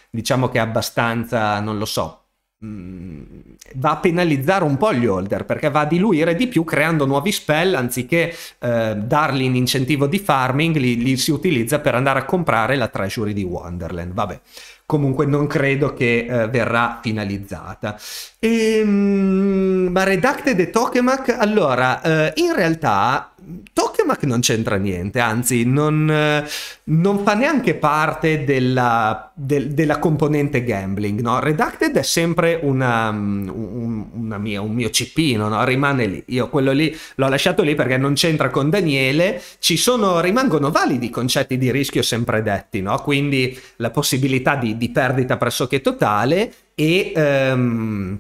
diciamo che è abbastanza, non lo so, mh, mm, va a penalizzare un po' gli holder, perché va a diluire di più creando nuovi spell, anziché eh, darli in incentivo di farming, li, li si utilizza per andare a comprare la treasury di Wonderland, vabbè comunque non credo che eh, verrà finalizzata. E, ehm, ma Redacted e Tokemak, allora, eh, in realtà Tokemak tema che non c'entra niente, anzi non, eh, non fa neanche parte della, del, della componente gambling. No? Redacted è sempre una, mm, un, una mia, un mio cipino, no? rimane lì. Io quello lì l'ho lasciato lì perché non c'entra con Daniele, ci sono, rimangono validi i concetti di rischio sempre detti, no? quindi la possibilità di, di perdita pressoché totale e... Um,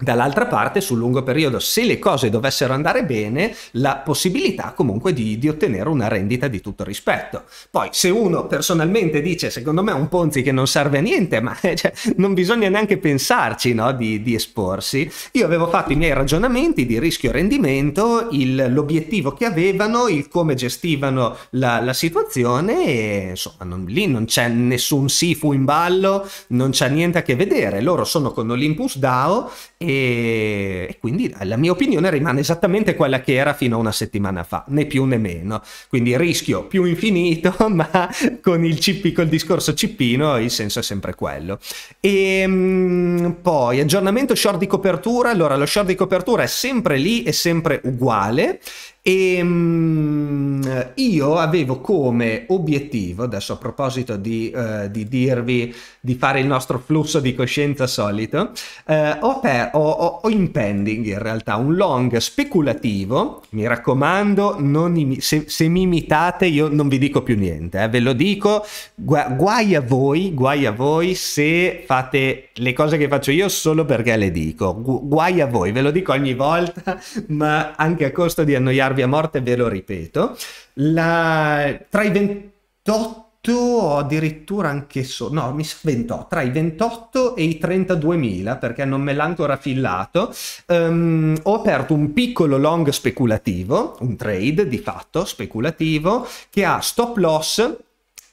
Dall'altra parte, sul lungo periodo, se le cose dovessero andare bene, la possibilità comunque di, di, ottenere una rendita di tutto rispetto. Poi, se uno personalmente dice, secondo me è un Ponzi che non serve a niente, ma eh, cioè, non bisogna neanche pensarci no, di, di, esporsi, io avevo fatto i miei ragionamenti di rischio-rendimento, l'obiettivo che avevano, il come gestivano la, la situazione e insomma, non, lì non c'è nessun SIFU in ballo, non c'è niente a che vedere. Loro sono con Olympus DAO e e, quindi la mia opinione rimane esattamente quella che era fino a una settimana fa, né più né meno. Quindi rischio più infinito, ma con il, CP, col discorso cippino il senso è sempre quello. E ehm, poi aggiornamento short di copertura, allora lo short di copertura è sempre lì, è sempre uguale e ehm, io avevo come obiettivo, adesso a proposito di, uh, di, dirvi di fare il nostro flusso di coscienza solito, uh, ho, per, ho, ho, in pending in realtà un long speculativo. Mi raccomando, imi- se, se, mi imitate, io non vi dico più niente, eh, ve lo dico. Gu- guai a voi, guai a voi se fate le cose che faccio io solo perché le dico. Gu- guai a voi, ve lo dico ogni volta, ma anche a costo di annoiarvi annoiarvi a morte, ve lo ripeto. La... Tra i 28 o addirittura anche so, no, mi sa 28, tra i 28 e i 32.000 perché non me l'ha ancora fillato. Um, ho aperto un piccolo long speculativo, un trade di fatto speculativo, che ha stop loss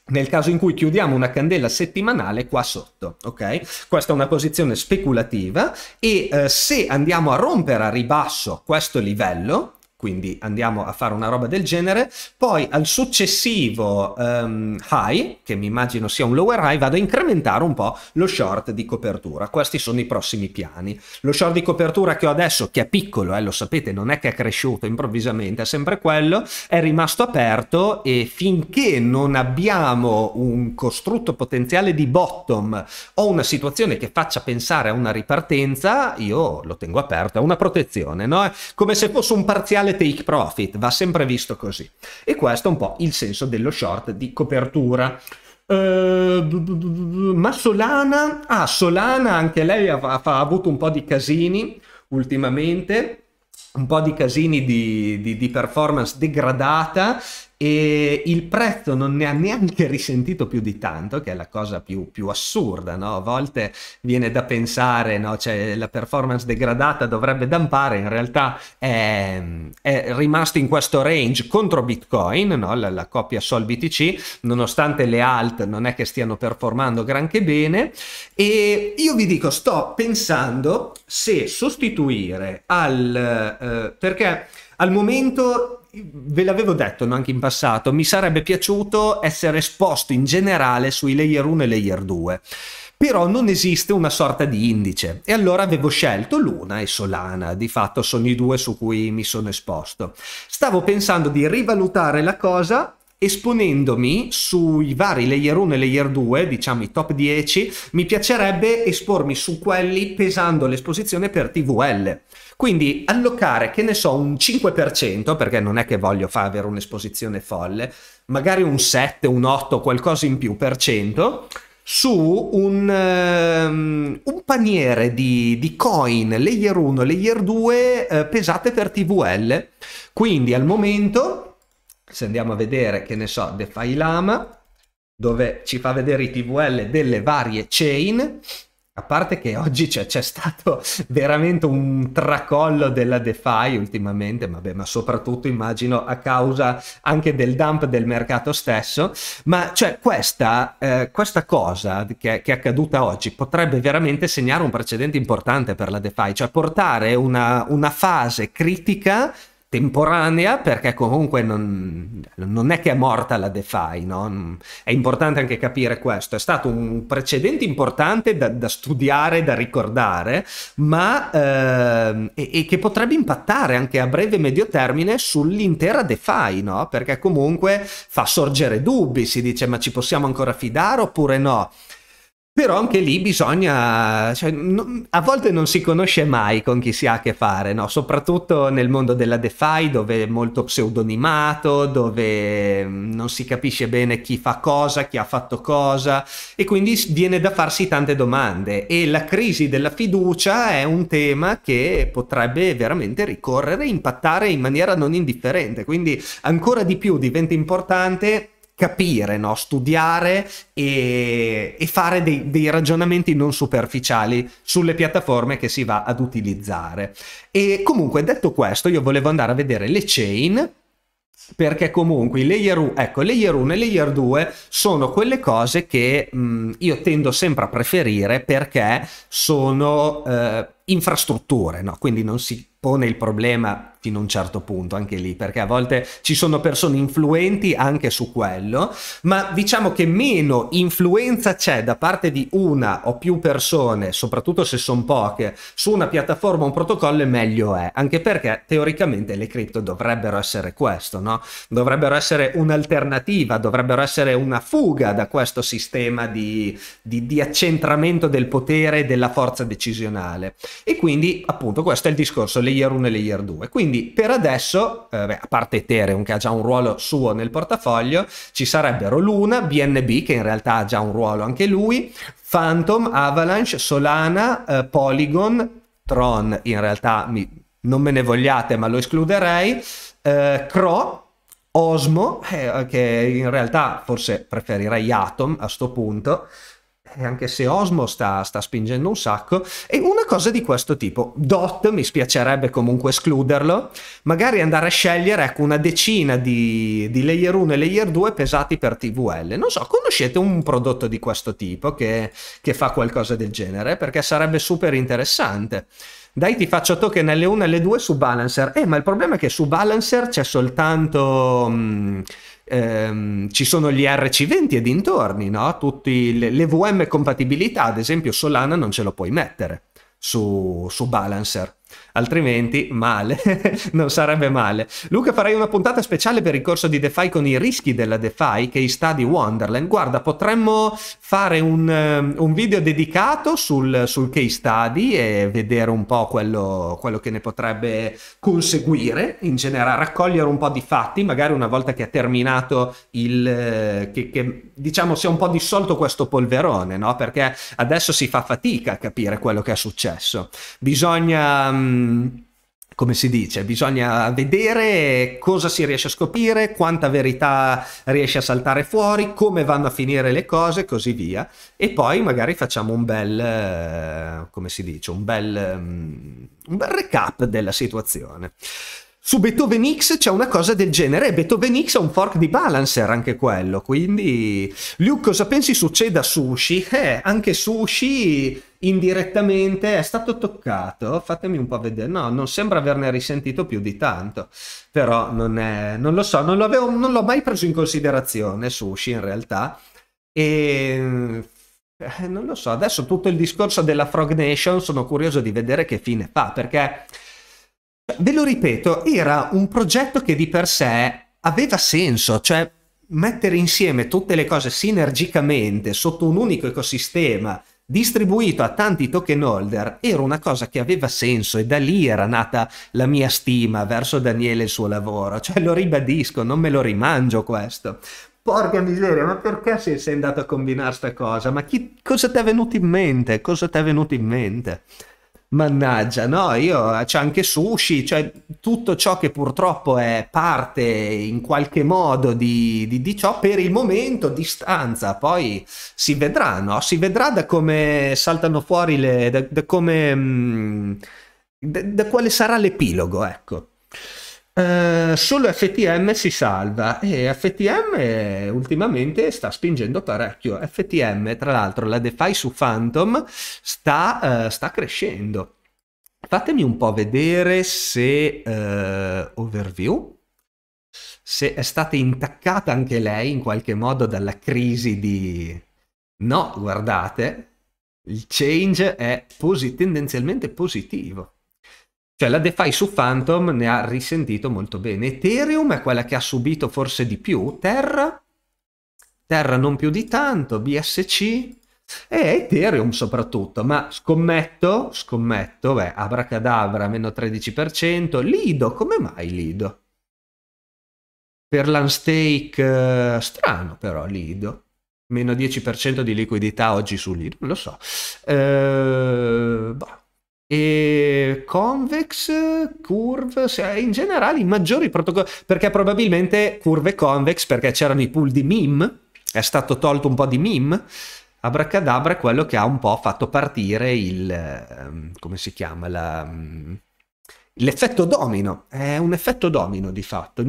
nel caso in cui chiudiamo una candela settimanale qua sotto, ok? Questa è una posizione speculativa e eh, se andiamo a rompere a ribasso questo livello, quindi andiamo a fare una roba del genere, poi al successivo um, high, che mi immagino sia un lower high, vado a incrementare un po' lo short di copertura, questi sono i prossimi piani. Lo short di copertura che ho adesso, che è piccolo, eh, lo sapete, non è che è cresciuto improvvisamente, è sempre quello, è rimasto aperto e finché non abbiamo un costrutto potenziale di bottom o una situazione che faccia pensare a una ripartenza, io lo tengo aperto, è una protezione, no? Come se fosse un parziale iniziale take profit, va sempre visto così. E questo è un po' il senso dello short di copertura. Uh, ma Solana, ah, Solana anche lei ha, ha, avuto un po' di casini ultimamente, un po' di casini di, di, di performance degradata e il prezzo non ne ha neanche risentito più di tanto, che è la cosa più, più assurda, no? A volte viene da pensare, no? Cioè la performance degradata dovrebbe dampare, in realtà è, è rimasto in questo range contro Bitcoin, no? La, la coppia Sol BTC, nonostante le alt non è che stiano performando granché bene. E io vi dico, sto pensando se sostituire al... Eh, perché al momento ve l'avevo detto anche in passato, mi sarebbe piaciuto essere esposto in generale sui layer 1 e layer 2 però non esiste una sorta di indice e allora avevo scelto Luna e Solana, di fatto sono i due su cui mi sono esposto. Stavo pensando di rivalutare la cosa esponendomi sui vari layer 1 e layer 2, diciamo i top 10, mi piacerebbe espormi su quelli pesando l'esposizione per TVL quindi allocare, che ne so, un 5%, perché non è che voglio far avere un'esposizione folle, magari un 7, un 8, qualcosa in più per cento, su un, um, un paniere di, di, coin layer 1, layer 2 eh, pesate per TVL. Quindi al momento, se andiamo a vedere, che ne so, DeFi Lama, dove ci fa vedere i TVL delle varie chain, a parte che oggi cioè, c'è, stato veramente un tracollo della DeFi ultimamente, vabbè, ma soprattutto immagino a causa anche del dump del mercato stesso, ma cioè questa, eh, questa cosa che, che, è accaduta oggi potrebbe veramente segnare un precedente importante per la DeFi, cioè portare una, una fase critica temporanea perché comunque non, non, è che è morta la DeFi, no? è importante anche capire questo, è stato un precedente importante da, da studiare, da ricordare, ma eh, e, e, che potrebbe impattare anche a breve e medio termine sull'intera DeFi, no? perché comunque fa sorgere dubbi, si dice ma ci possiamo ancora fidare oppure no? Però anche lì bisogna, cioè, no, a volte non si conosce mai con chi si ha a che fare, no? soprattutto nel mondo della DeFi dove è molto pseudonimato, dove mm, non si capisce bene chi fa cosa, chi ha fatto cosa e quindi viene da farsi tante domande e la crisi della fiducia è un tema che potrebbe veramente ricorrere, impattare in maniera non indifferente, quindi ancora di più diventa importante capire, no? studiare e, e fare dei, dei, ragionamenti non superficiali sulle piattaforme che si va ad utilizzare. E comunque detto questo, io volevo andare a vedere le chain perché comunque i layer 1, ecco, layer 1 e layer 2 sono quelle cose che mh, mm, io tendo sempre a preferire perché sono eh, infrastrutture, no? quindi non si pone il problema fino a un certo punto, anche lì, perché a volte ci sono persone influenti anche su quello, ma diciamo che meno influenza c'è da parte di una o più persone, soprattutto se sono poche, su una piattaforma o un protocollo, meglio è, anche perché teoricamente le cripto dovrebbero essere questo, no? Dovrebbero essere un'alternativa, dovrebbero essere una fuga da questo sistema di, di, di accentramento del potere e della forza decisionale. E quindi, appunto, questo è il discorso layer 1 e layer 2. Quindi quindi per adesso, eh, beh, a parte Ethereum che ha già un ruolo suo nel portafoglio, ci sarebbero Luna, BNB che in realtà ha già un ruolo anche lui, Phantom, Avalanche, Solana, eh, Polygon, Tron in realtà mi, non me ne vogliate ma lo escluderei, eh, Cro, Osmo, eh, che in realtà forse preferirei Atom a sto punto, eh, anche se Osmo sta, sta, spingendo un sacco, e una cosa di questo tipo. Dot, mi spiacerebbe comunque escluderlo, magari andare a scegliere ecco, una decina di, di layer 1 e layer 2 pesati per TVL. Non so, conoscete un prodotto di questo tipo che, che fa qualcosa del genere? Perché sarebbe super interessante. Dai, ti faccio token L1 e L2 su Balancer. Eh, ma il problema è che su Balancer c'è soltanto... Mh, mm, ehm, ci sono gli RC20 e dintorni, no? Tutti le, le VM compatibilità, ad esempio Solana non ce lo puoi mettere su, su Balancer altrimenti male, non sarebbe male. Luca farei una puntata speciale per il corso di DeFi con i rischi della DeFi che sta di Wonderland. Guarda, potremmo fare un, eh, un video dedicato sul, sul, case study e vedere un po' quello, quello che ne potrebbe conseguire in generale, raccogliere un po' di fatti, magari una volta che ha terminato il... Eh, che, che diciamo è un po' dissolto questo polverone, no? Perché adesso si fa fatica a capire quello che è successo. Bisogna... Mh, mm, Ehm, come si dice, bisogna vedere cosa si riesce a scoprire, quanta verità riesce a saltare fuori, come vanno a finire le cose, così via. E poi magari facciamo un bel, eh, come si dice, un bel, mm, un bel recap della situazione. Su Beethoven X c'è una cosa del genere, eh, Beethoven X è un fork di Balancer anche quello, quindi Luke cosa pensi succeda a Sushi? Eh, anche Sushi indirettamente è stato toccato, fatemi un po' vedere, no, non sembra averne risentito più di tanto, però non, è, non lo so, non, non l'ho mai preso in considerazione sushi in realtà e eh, non lo so, adesso tutto il discorso della Frog Nation sono curioso di vedere che fine fa perché... Ve lo ripeto, era un progetto che di per sé aveva senso, cioè mettere insieme tutte le cose sinergicamente sotto un unico ecosistema distribuito a tanti token holder era una cosa che aveva senso e da lì era nata la mia stima verso Daniele e il suo lavoro, cioè lo ribadisco, non me lo rimangio questo. Porca miseria, ma perché sei andato a combinare questa cosa? Ma chi, cosa ti è venuto in mente? Cosa ti è venuto in mente? Mannaggia, no, io eh, c'è anche sushi, cioè tutto ciò che purtroppo è parte in qualche modo di, di, di ciò per il momento distanza, poi si vedrà, no? Si vedrà da come saltano fuori le, da, da come, mm, da, da quale sarà l'epilogo, ecco. Eh, solo FTM si salva e FTM ultimamente sta spingendo parecchio. FTM, tra l'altro, la DeFi su Phantom sta, uh, sta crescendo. Fatemi un po' vedere se uh, overview, se è stata intaccata anche lei in qualche modo dalla crisi di... No, guardate, il change è posi tendenzialmente positivo. Cioè la DeFi su Phantom ne ha risentito molto bene. Ethereum è quella che ha subito forse di più. Terra? Terra non più di tanto. BSC? E Ethereum soprattutto. Ma scommetto, scommetto, beh, Abracadabra meno 13%. Lido, come mai Lido? Per l'unstake eh, strano però Lido. Meno 10% di liquidità oggi su Lido, non lo so. Eh, boh e convex, curve, in generale i maggiori protocolli, perché probabilmente curve convex, perché c'erano i pool di meme, è stato tolto un po' di meme, abracadabra è quello che ha un po' fatto partire il, ehm, come si chiama, la mm, L'effetto domino è un effetto domino di fatto.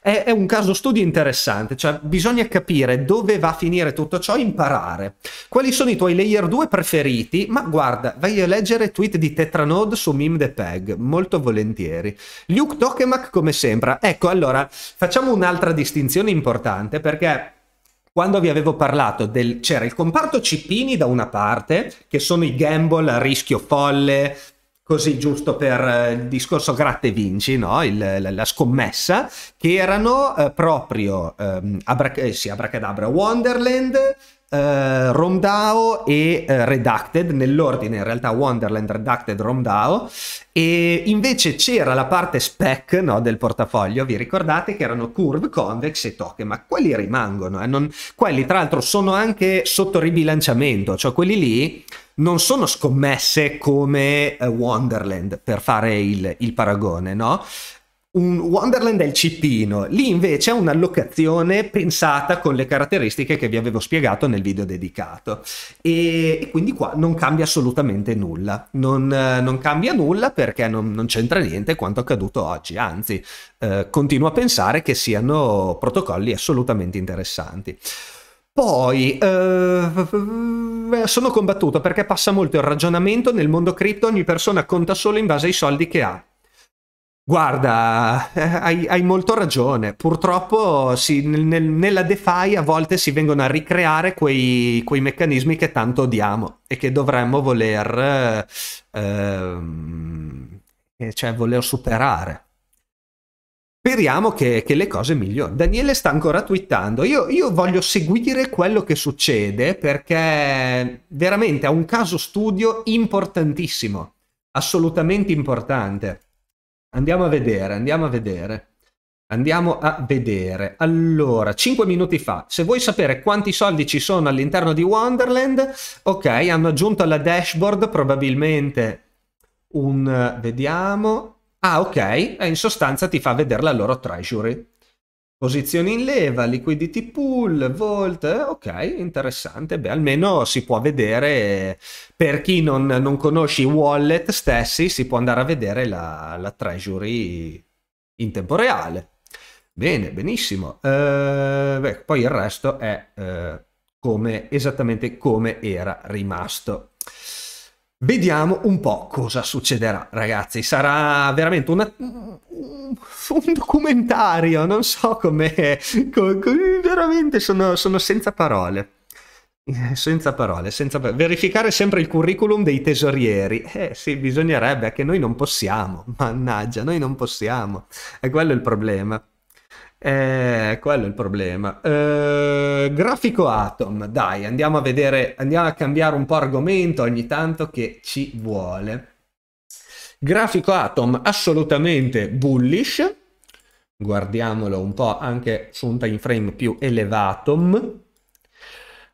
È, è, un caso studio interessante, cioè bisogna capire dove va a finire tutto ciò, imparare. Quali sono i tuoi layer 2 preferiti? Ma guarda, vai a leggere tweet di Tetranode su Meme the Peg, molto volentieri. Luke Tokemak come sembra. Ecco, allora, facciamo un'altra distinzione importante perché quando vi avevo parlato del c'era il comparto cipini da una parte, che sono i gamble a rischio folle, così giusto per eh, il discorso gratte vinci, no? il, la, la, scommessa, che erano eh, proprio ehm, Abra- eh, sì, Abracadabra Wonderland, eh, Romdao e eh, Redacted, nell'ordine in realtà Wonderland, Redacted, Romdao, e invece c'era la parte spec no, del portafoglio, vi ricordate che erano curve, convex e Token, ma quelli rimangono, eh, non... quelli tra l'altro sono anche sotto ribilanciamento, cioè quelli lì non sono scommesse come eh, Wonderland, per fare il, il paragone, no? Un Wonderland è il cippino, lì invece è un'allocazione pensata con le caratteristiche che vi avevo spiegato nel video dedicato e, e quindi qua non cambia assolutamente nulla, non, eh, non cambia nulla perché non, non, c'entra niente quanto accaduto oggi, anzi eh, continuo a pensare che siano protocolli assolutamente interessanti. Poi eh, sono combattuto perché passa molto il ragionamento nel mondo cripto, ogni persona conta solo in base ai soldi che ha. Guarda, eh, hai, hai, molto ragione. Purtroppo sì, nel, nella DeFi a volte si vengono a ricreare quei, quei meccanismi che tanto odiamo e che dovremmo voler, eh, ehm, cioè, voler superare. Speriamo che, che, le cose migliorino. Daniele sta ancora twittando. Io, io, voglio seguire quello che succede perché veramente è un caso studio importantissimo. Assolutamente importante. Andiamo a vedere, andiamo a vedere. Andiamo a vedere. Allora, 5 minuti fa, se vuoi sapere quanti soldi ci sono all'interno di Wonderland, ok, hanno aggiunto alla dashboard probabilmente un... Eh, vediamo, Ah, ok, e in sostanza ti fa vedere la loro treasury. Posizioni in leva, liquidity pool, vault. Eh, ok, interessante. Beh, almeno si può vedere, per chi non, non conosce i wallet stessi, si può andare a vedere la, la treasury in tempo reale. Bene, benissimo. Eh, beh, poi il resto è eh, come, esattamente come era rimasto. Vediamo un po' cosa succederà, ragazzi. Sarà veramente una, un documentario, non so come... veramente sono, sono senza parole. Senza parole, senza parole. Verificare sempre il curriculum dei tesorieri. Eh sì, bisognerebbe, che noi non possiamo. Mannaggia, noi non possiamo. E quello è il problema. Eh, quello è il problema. Eh, grafico Atom, dai, andiamo a vedere, andiamo a cambiare un po' argomento ogni tanto che ci vuole. Grafico Atom assolutamente bullish, guardiamolo un po' anche su un time frame più elevato.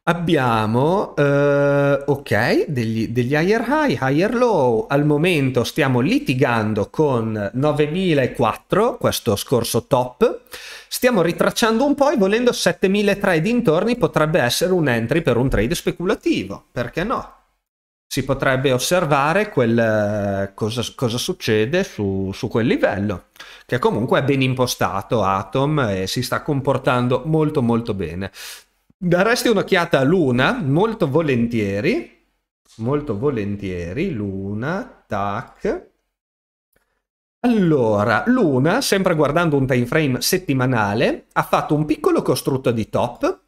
Abbiamo, eh, ok, degli, degli, higher high, higher low. Al momento stiamo litigando con 9004, questo scorso top. Stiamo ritracciando un po' e volendo 7003 dintorni potrebbe essere un entry per un trade speculativo. Perché no? Si potrebbe osservare quel, cosa, cosa, succede su, su quel livello, che comunque è ben impostato Atom e si sta comportando molto molto bene. Daresti un'occhiata a Luna, molto volentieri. Molto volentieri, Luna, tac. Allora, Luna, sempre guardando un time frame settimanale, ha fatto un piccolo costrutto di top,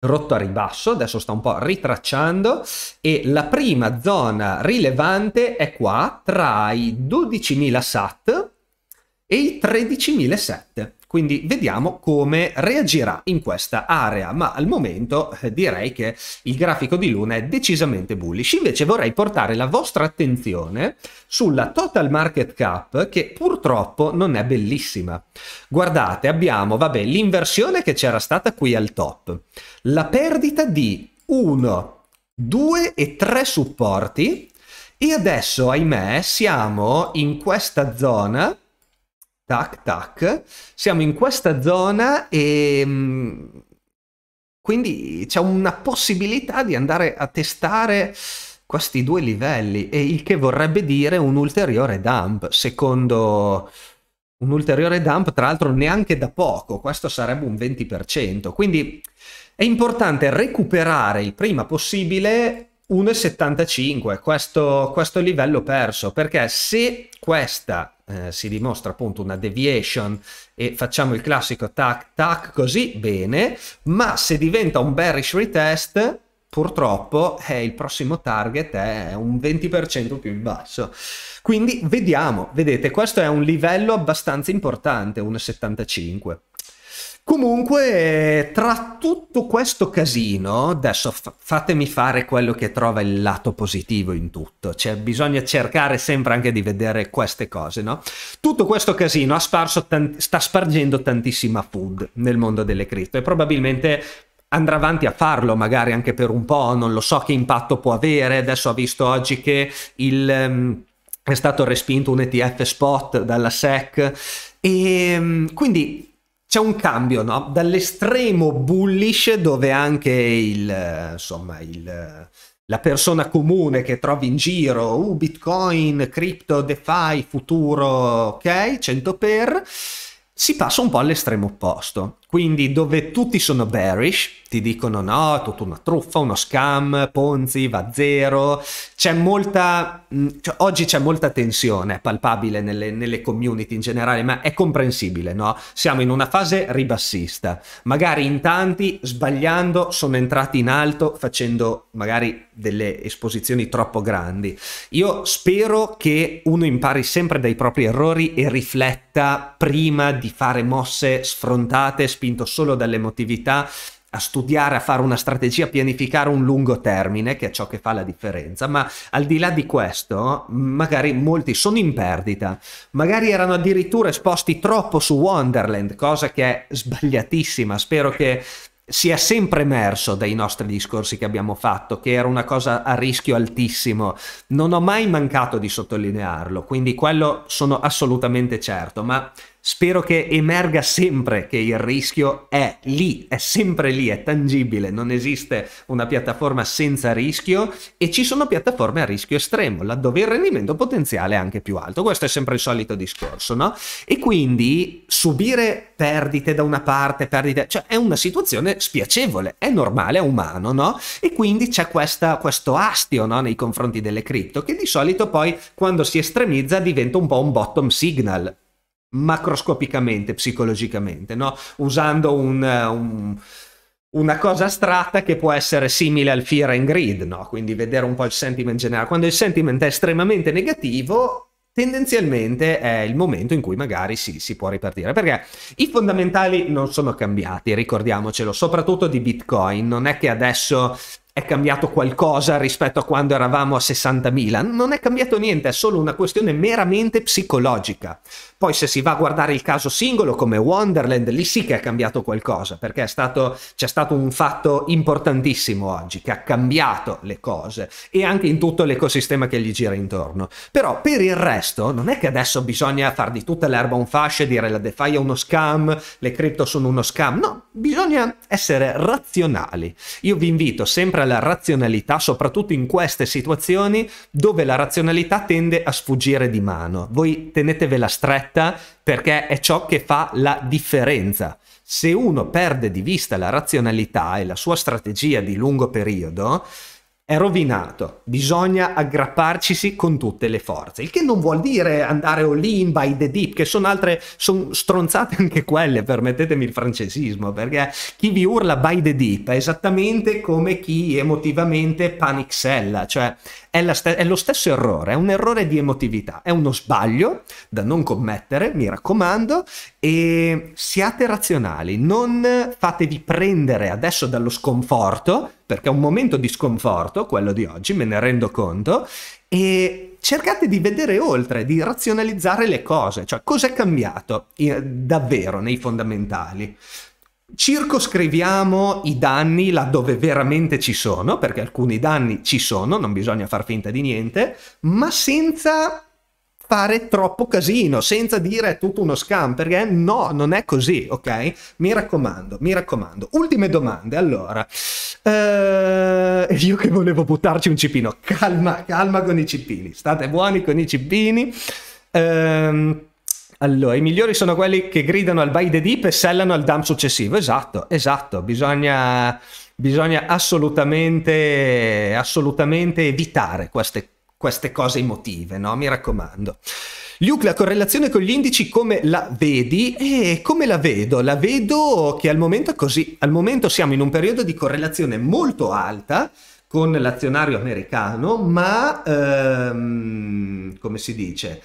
rotto a ribasso, adesso sta un po' ritracciando, e la prima zona rilevante è qua, tra i 12.000 SAT e i 13.007. Quindi vediamo come reagirà in questa area, ma al momento eh, direi che il grafico di Luna è decisamente bullish. Invece vorrei portare la vostra attenzione sulla total market cap che purtroppo non è bellissima. Guardate, abbiamo, vabbè, l'inversione che c'era stata qui al top, la perdita di 1, 2 e 3 supporti e adesso, ahimè, siamo in questa zona Tac, tac. Siamo in questa zona e mm, quindi c'è una possibilità di andare a testare questi due livelli, e il che vorrebbe dire un ulteriore dump, secondo un ulteriore dump, tra l'altro neanche da poco, questo sarebbe un 20%, quindi è importante recuperare il prima possibile 1,75, questo, questo livello perso, perché se questa eh, si dimostra appunto una deviation e facciamo il classico tac tac così bene, ma se diventa un bearish retest purtroppo eh, il prossimo target è un 20% più in basso. Quindi vediamo, vedete, questo è un livello abbastanza importante, 1,75. Comunque, tra tutto questo casino, adesso fatemi fare quello che trova il lato positivo in tutto, cioè bisogna cercare sempre anche di vedere queste cose, no? Tutto questo casino sta spargendo tantissima food nel mondo delle cripto e probabilmente andrà avanti a farlo magari anche per un po', non lo so che impatto può avere, adesso ho visto oggi che il, um, è stato respinto un ETF spot dalla SEC e um, quindi c'è un cambio no? dall'estremo bullish dove anche il, insomma, il, la persona comune che trovi in giro, uh, bitcoin, crypto, defi, futuro, ok, 100 per, si passa un po' all'estremo opposto. Quindi dove tutti sono bearish, ti dicono no, è tutta una truffa, uno scam, Ponzi va zero, c'è molta, mm, cioè, oggi c'è molta tensione palpabile nelle, nelle, community in generale, ma è comprensibile, no? Siamo in una fase ribassista, magari in tanti sbagliando sono entrati in alto facendo magari delle esposizioni troppo grandi. Io spero che uno impari sempre dai propri errori e rifletta prima di fare mosse sfrontate, sfrontate spinto solo dall'emotività a studiare, a fare una strategia, a pianificare un lungo termine, che è ciò che fa la differenza, ma al di là di questo, magari molti sono in perdita, magari erano addirittura esposti troppo su Wonderland, cosa che è sbagliatissima, spero che sia sempre emerso dai nostri discorsi che abbiamo fatto, che era una cosa a rischio altissimo. Non ho mai mancato di sottolinearlo, quindi quello sono assolutamente certo, ma Spero che emerga sempre che il rischio è lì, è sempre lì, è tangibile, non esiste una piattaforma senza rischio e ci sono piattaforme a rischio estremo, laddove il rendimento potenziale è anche più alto. Questo è sempre il solito discorso, no? E quindi subire perdite da una parte, perdite, cioè è una situazione spiacevole, è normale, è umano, no? E quindi c'è questo astio no? nei confronti delle cripto, che di solito poi quando si estremizza diventa un po' un bottom signal, macroscopicamente, psicologicamente, no? usando un, eh, un, una cosa astratta che può essere simile al fear and greed, no? quindi vedere un po' il sentiment generale. Quando il sentiment è estremamente negativo, tendenzialmente è il momento in cui magari si, si, può ripartire perché i fondamentali non sono cambiati ricordiamocelo soprattutto di bitcoin non è che adesso è cambiato qualcosa rispetto a quando eravamo a 60.000 non è cambiato niente è solo una questione meramente psicologica poi se si va a guardare il caso singolo come Wonderland, lì sì che è cambiato qualcosa, perché stato, c'è stato un fatto importantissimo oggi che ha cambiato le cose e anche in tutto l'ecosistema che gli gira intorno. Però per il resto non è che adesso bisogna far di tutta l'erba un fascio e dire la DeFi è uno scam, le cripto sono uno scam. No, bisogna essere razionali. Io vi invito sempre alla razionalità, soprattutto in queste situazioni dove la razionalità tende a sfuggire di mano. Voi tenetevela stretta corretta perché è ciò che fa la differenza. Se uno perde di vista la razionalità e la sua strategia di lungo periodo, è rovinato, bisogna aggrapparcisi con tutte le forze, il che non vuol dire andare all in by the deep, che sono altre, sono stronzate anche quelle, permettetemi il francesismo, perché chi vi urla by the deep è esattamente come chi emotivamente panicsella, cioè è, st- è lo stesso errore, è un errore di emotività, è uno sbaglio da non commettere, mi raccomando, e siate razionali, non fatevi prendere adesso dallo sconforto, perché è un momento di sconforto, quello di oggi, me ne rendo conto, e cercate di vedere oltre, di razionalizzare le cose, cioè cos'è è cambiato eh, davvero nei fondamentali. Circoscriviamo i danni laddove veramente ci sono, perché alcuni danni ci sono, non bisogna far finta di niente, ma senza fare troppo casino, senza dire è tutto uno scam, perché no, non è così, ok? Mi raccomando, mi raccomando. Ultime domande, allora. Eh, io che volevo buttarci un cipino, calma, calma con i cipini, state buoni con i cipini. Eh, allora, i migliori sono quelli che gridano al buy the dip e sellano al dump successivo. Esatto, esatto. Bisogna, bisogna assolutamente, assolutamente evitare queste, queste cose emotive, no? Mi raccomando. Luke, la correlazione con gli indici come la vedi? E come la vedo? La vedo che al momento è così. Al momento siamo in un periodo di correlazione molto alta con l'azionario americano, ma ehm, come si dice?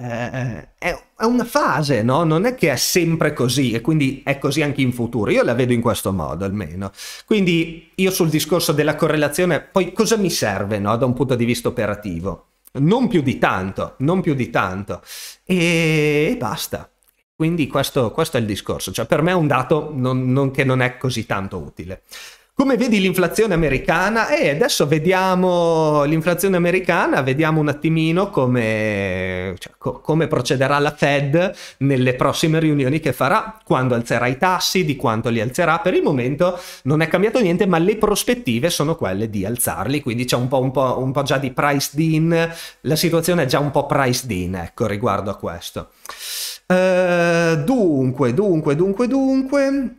eh, eh, eh è, una fase, no? Non è che è sempre così e quindi è così anche in futuro. Io la vedo in questo modo almeno. Quindi io sul discorso della correlazione, poi cosa mi serve, no? Da un punto di vista operativo? Non più di tanto, non più di tanto. E basta. Quindi questo, questo è il discorso. Cioè per me è un dato non, non che non è così tanto utile. Come vedi l'inflazione americana? E eh, adesso vediamo l'inflazione americana, vediamo un attimino come, cioè, co- come procederà la Fed nelle prossime riunioni che farà, quando alzerà i tassi, di quanto li alzerà. Per il momento non è cambiato niente, ma le prospettive sono quelle di alzarli, quindi c'è un po', un po', un po già di priced in, la situazione è già un po' priced in, ecco, riguardo a questo. Uh, dunque, dunque, dunque, dunque.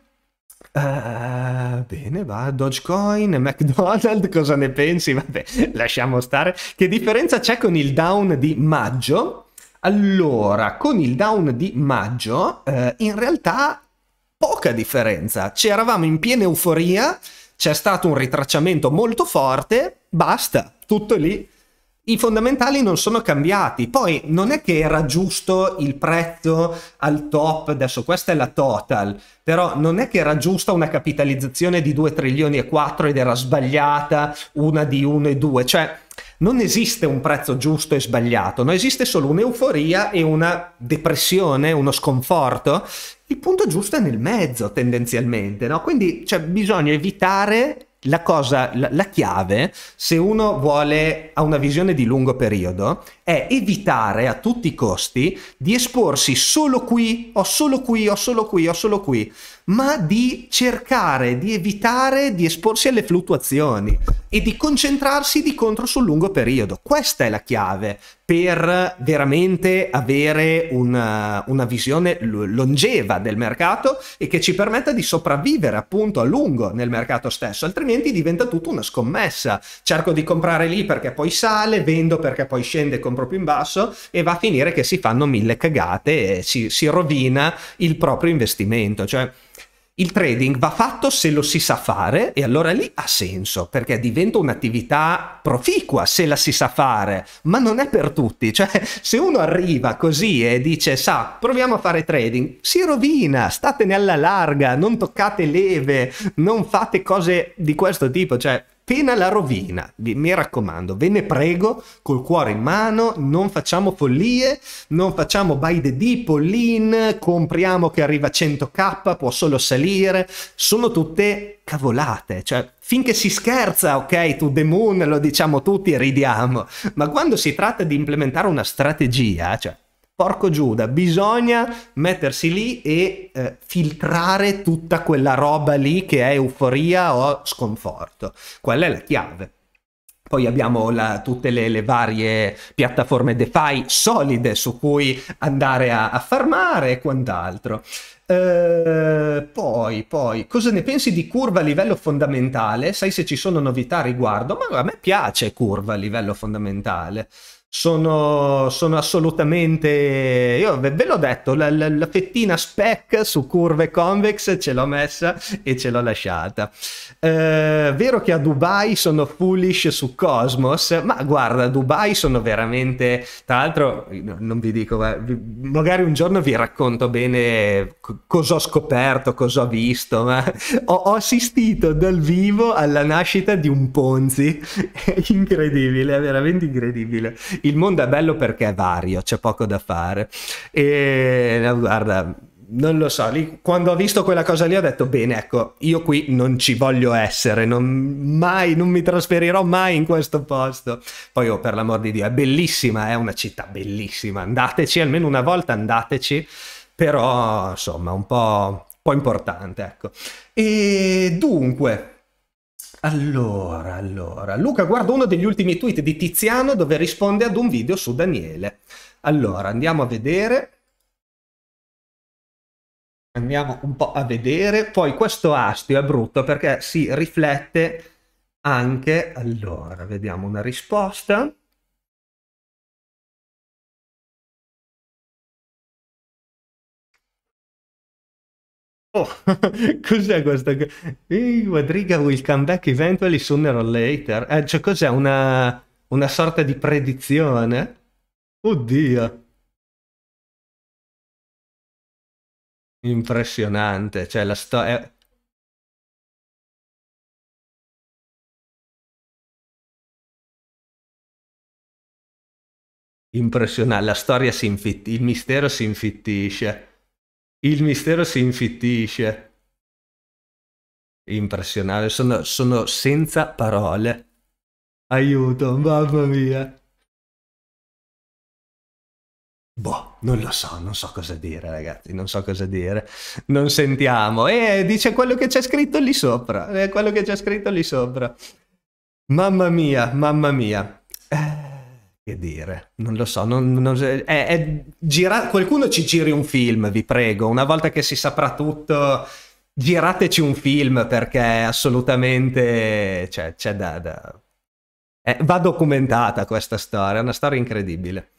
Eh, bene, va, Dogecoin, McDonald's, cosa ne pensi? Vabbè, lasciamo stare. Che differenza c'è con il down di maggio? Allora, con il down di maggio, uh, in realtà poca differenza. C'eravamo in piena euforia, c'è stato un ritracciamento molto forte, basta, tutto lì i fondamentali non sono cambiati. Poi non è che era giusto il prezzo al top, adesso questa è la total, però non è che era giusta una capitalizzazione di 2 trilioni e 4 ed era sbagliata una di 1 e 2, cioè non esiste un prezzo giusto e sbagliato, no? esiste solo un'euforia e una depressione, uno sconforto. Il punto giusto è nel mezzo tendenzialmente, no? quindi cioè, bisogna evitare la cosa, la, la, chiave, se uno vuole, ha una visione di lungo periodo, è evitare a tutti i costi di esporsi solo qui, o solo qui, o solo qui, o solo qui ma di cercare di evitare di esporsi alle fluttuazioni e di concentrarsi di contro sul lungo periodo. Questa è la chiave per veramente avere una, eh, una visione longeva del mercato e che ci permetta di sopravvivere appunto a lungo nel mercato stesso, altrimenti diventa tutto una scommessa. Cerco di comprare lì perché poi sale, vendo perché poi scende, e compro più in basso e va a finire che si fanno mille cagate e si, si rovina il proprio investimento. Cioè, il trading va fatto se lo si sa fare e allora lì ha senso perché diventa un'attività proficua se la si sa fare, ma non è per tutti, cioè se uno arriva così e dice sa proviamo a fare trading, si rovina, statene alla larga, non toccate leve, non fate cose di questo tipo, cioè pena la rovina. Mi raccomando, ve ne prego, col cuore in mano, non facciamo follie, non facciamo by the deep, all compriamo che arriva a 100k, può solo salire, sono tutte cavolate, cioè finché si scherza, ok, to the moon lo diciamo tutti e ridiamo, ma quando si tratta di implementare una strategia, cioè Porco Giuda, bisogna mettersi lì e eh, filtrare tutta quella roba lì che è euforia o sconforto. Quella è la chiave. Poi abbiamo la, tutte le, le, varie piattaforme DeFi solide su cui andare a, a farmare e quant'altro. Eh, poi, poi, cosa ne pensi di curva a livello fondamentale? Sai se ci sono novità a riguardo? Ma a me piace curva a livello fondamentale sono, sono assolutamente. Io ve, ve l'ho detto, la, la, la, fettina spec su curve convex ce l'ho messa e ce l'ho lasciata. Eh, vero che a Dubai sono foolish su Cosmos, ma guarda, a Dubai sono veramente. Tra l'altro, non vi dico, magari un giorno vi racconto bene cosa ho scoperto, cosa ho visto, ma ho, ho assistito dal vivo alla nascita di un Ponzi. È incredibile, è veramente incredibile il mondo è bello perché è vario, c'è poco da fare. E eh, guarda, non lo so, lì, quando ho visto quella cosa lì ho detto bene, ecco, io qui non ci voglio essere, non, mai, non mi trasferirò mai in questo posto. Poi oh, per l'amor di Dio, è bellissima, è una città bellissima, andateci, almeno una volta andateci, però insomma un po', un po importante, ecco. E dunque, allora, allora, Luca guarda uno degli ultimi tweet di Tiziano dove risponde ad un video su Daniele. Allora, andiamo a vedere. Andiamo un po' a vedere. Poi questo astio è brutto perché si riflette anche... Allora, vediamo una risposta. Oh, cos'è questa? I Quadriga will come back eventually sooner or later. Eh, cioè, cos'è una, una sorta di predizione? Oddio. Impressionante, cioè la storia... Eh. Impressionante, la storia si infittisce, il mistero si infittisce il mistero si infittisce. Impressionante, sono, sono senza parole. Aiuto, mamma mia. Boh, non lo so, non so cosa dire ragazzi, non so cosa dire. Non sentiamo. E eh, dice quello che c'è scritto lì sopra, è eh, quello che c'è scritto lì sopra. Mamma mia, mamma mia. Eh. Che dire, non lo so, non, non, è, è gira, qualcuno ci giri un film, vi prego, una volta che si saprà tutto, girateci un film perché assolutamente cioè, c'è da... da... Eh, va documentata questa storia, è una storia incredibile.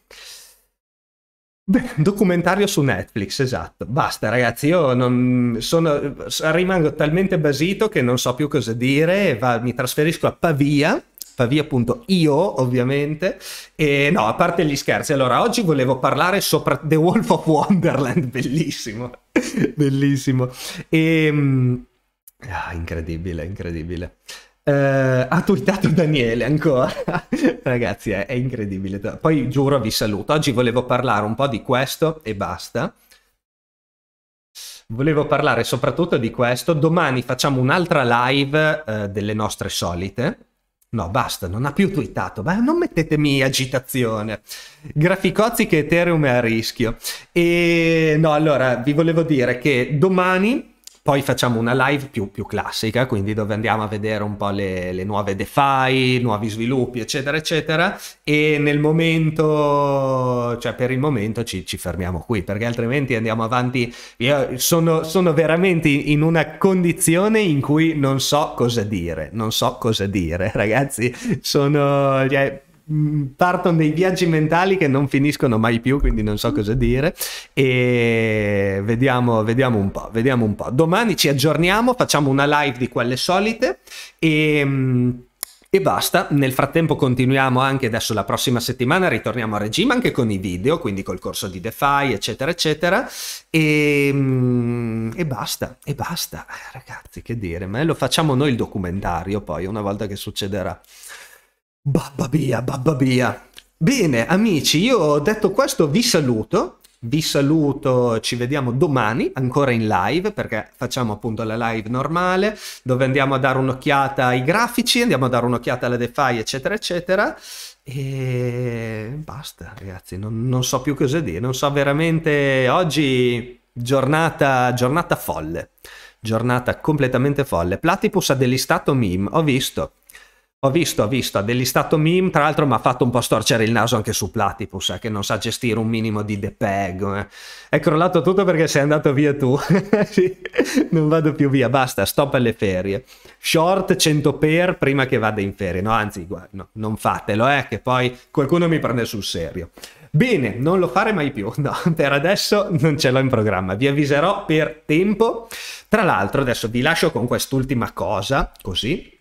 Beh, documentario su Netflix, esatto. Basta, ragazzi, io non sono, rimango talmente basito che non so più cosa dire. Va, mi trasferisco a Pavia favia.io ovviamente e no a parte gli scherzi allora oggi volevo parlare sopra The Wolf of Wonderland bellissimo bellissimo e ehm, ah, incredibile incredibile Uh, ha tweetato Daniele ancora. Ragazzi, è, è, incredibile. Poi giuro vi saluto. Oggi volevo parlare un po' di questo e basta. Volevo parlare soprattutto di questo. Domani facciamo un'altra live uh, delle nostre solite. No, basta, non ha più twittato, ma non mettetemi agitazione. Graficozzi che Ethereum è a rischio. E no, allora vi volevo dire che domani poi facciamo una live più, più, classica, quindi dove andiamo a vedere un po' le, le, nuove DeFi, nuovi sviluppi, eccetera, eccetera. E nel momento, cioè per il momento ci, ci fermiamo qui, perché altrimenti andiamo avanti. Io sono, sono, veramente in una condizione in cui non so cosa dire, non so cosa dire, ragazzi. Sono... Cioè, partono dei viaggi mentali che non finiscono mai più, quindi non so cosa dire. E vediamo, vediamo un po', vediamo un po'. Domani ci aggiorniamo, facciamo una live di quelle solite e... E basta, nel frattempo continuiamo anche adesso la prossima settimana, ritorniamo a regime anche con i video, quindi col corso di DeFi, eccetera, eccetera. E, e basta, e basta, eh, ragazzi, che dire, ma lo facciamo noi il documentario poi, una volta che succederà. Babba Bia, Babba Bia. Bene, amici, io ho detto questo vi saluto. Vi saluto, ci vediamo domani ancora in live perché facciamo appunto la live normale dove andiamo a dare un'occhiata ai grafici, andiamo a dare un'occhiata alla DeFi, eccetera, eccetera. E basta, ragazzi, non, non so più cosa dire, non so veramente oggi giornata, giornata folle, giornata completamente folle. Platypus ha delistato meme, ho visto. Ho visto, ho visto, ha delistato meme, tra l'altro mi ha fatto un po' storcere il naso anche su Platypus, eh, che non sa gestire un minimo di depeg. Eh. È crollato tutto perché sei andato via tu. sì, non vado più via, basta, stop alle ferie. Short 100 per prima che vada in ferie, no, anzi, guarda, no, non fatelo, eh, che poi qualcuno mi prende sul serio. Bene, non lo fare mai più, no, per adesso non ce l'ho in programma, vi avviserò per tempo. Tra l'altro adesso vi lascio con quest'ultima cosa, così,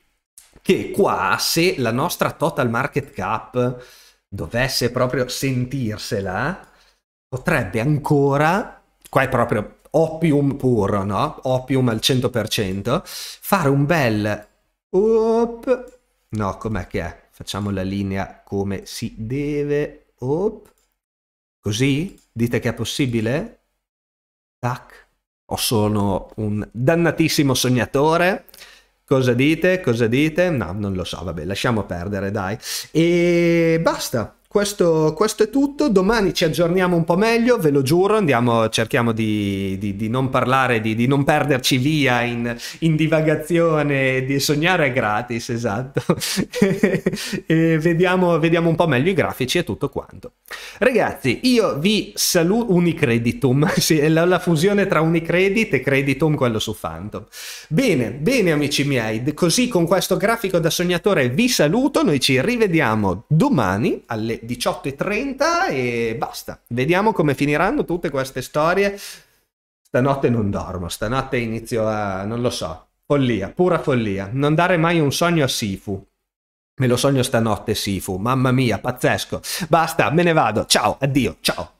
che qua se la nostra total market cap dovesse proprio sentirsela, potrebbe ancora, qua è proprio opium puro, no? Opium al 100%, fare un bel... Op, no, com'è che è? Facciamo la linea come si deve. Op. Così? Dite che è possibile? Tac. O sono un dannatissimo sognatore? Cosa dite? Cosa dite? No, non lo so, vabbè, lasciamo perdere, dai. E basta. Questo, questo, è tutto, domani ci aggiorniamo un po' meglio, ve lo giuro, Andiamo, cerchiamo di, di, di, non parlare, di, di, non perderci via in, in divagazione, di sognare è gratis, esatto. vediamo, vediamo, un po' meglio i grafici e tutto quanto. Ragazzi, io vi saluto Unicreditum, sì, la, la, fusione tra Unicredit e Creditum, quello su Phantom. Bene, bene amici miei, così con questo grafico da sognatore vi saluto, noi ci rivediamo domani alle 18.30 e basta. Vediamo come finiranno tutte queste storie. Stanotte non dormo, stanotte inizio a... non lo so. Follia, pura follia. Non dare mai un sogno a Sifu. Me lo sogno stanotte, Sifu. Mamma mia, pazzesco. Basta, me ne vado. Ciao, addio, ciao.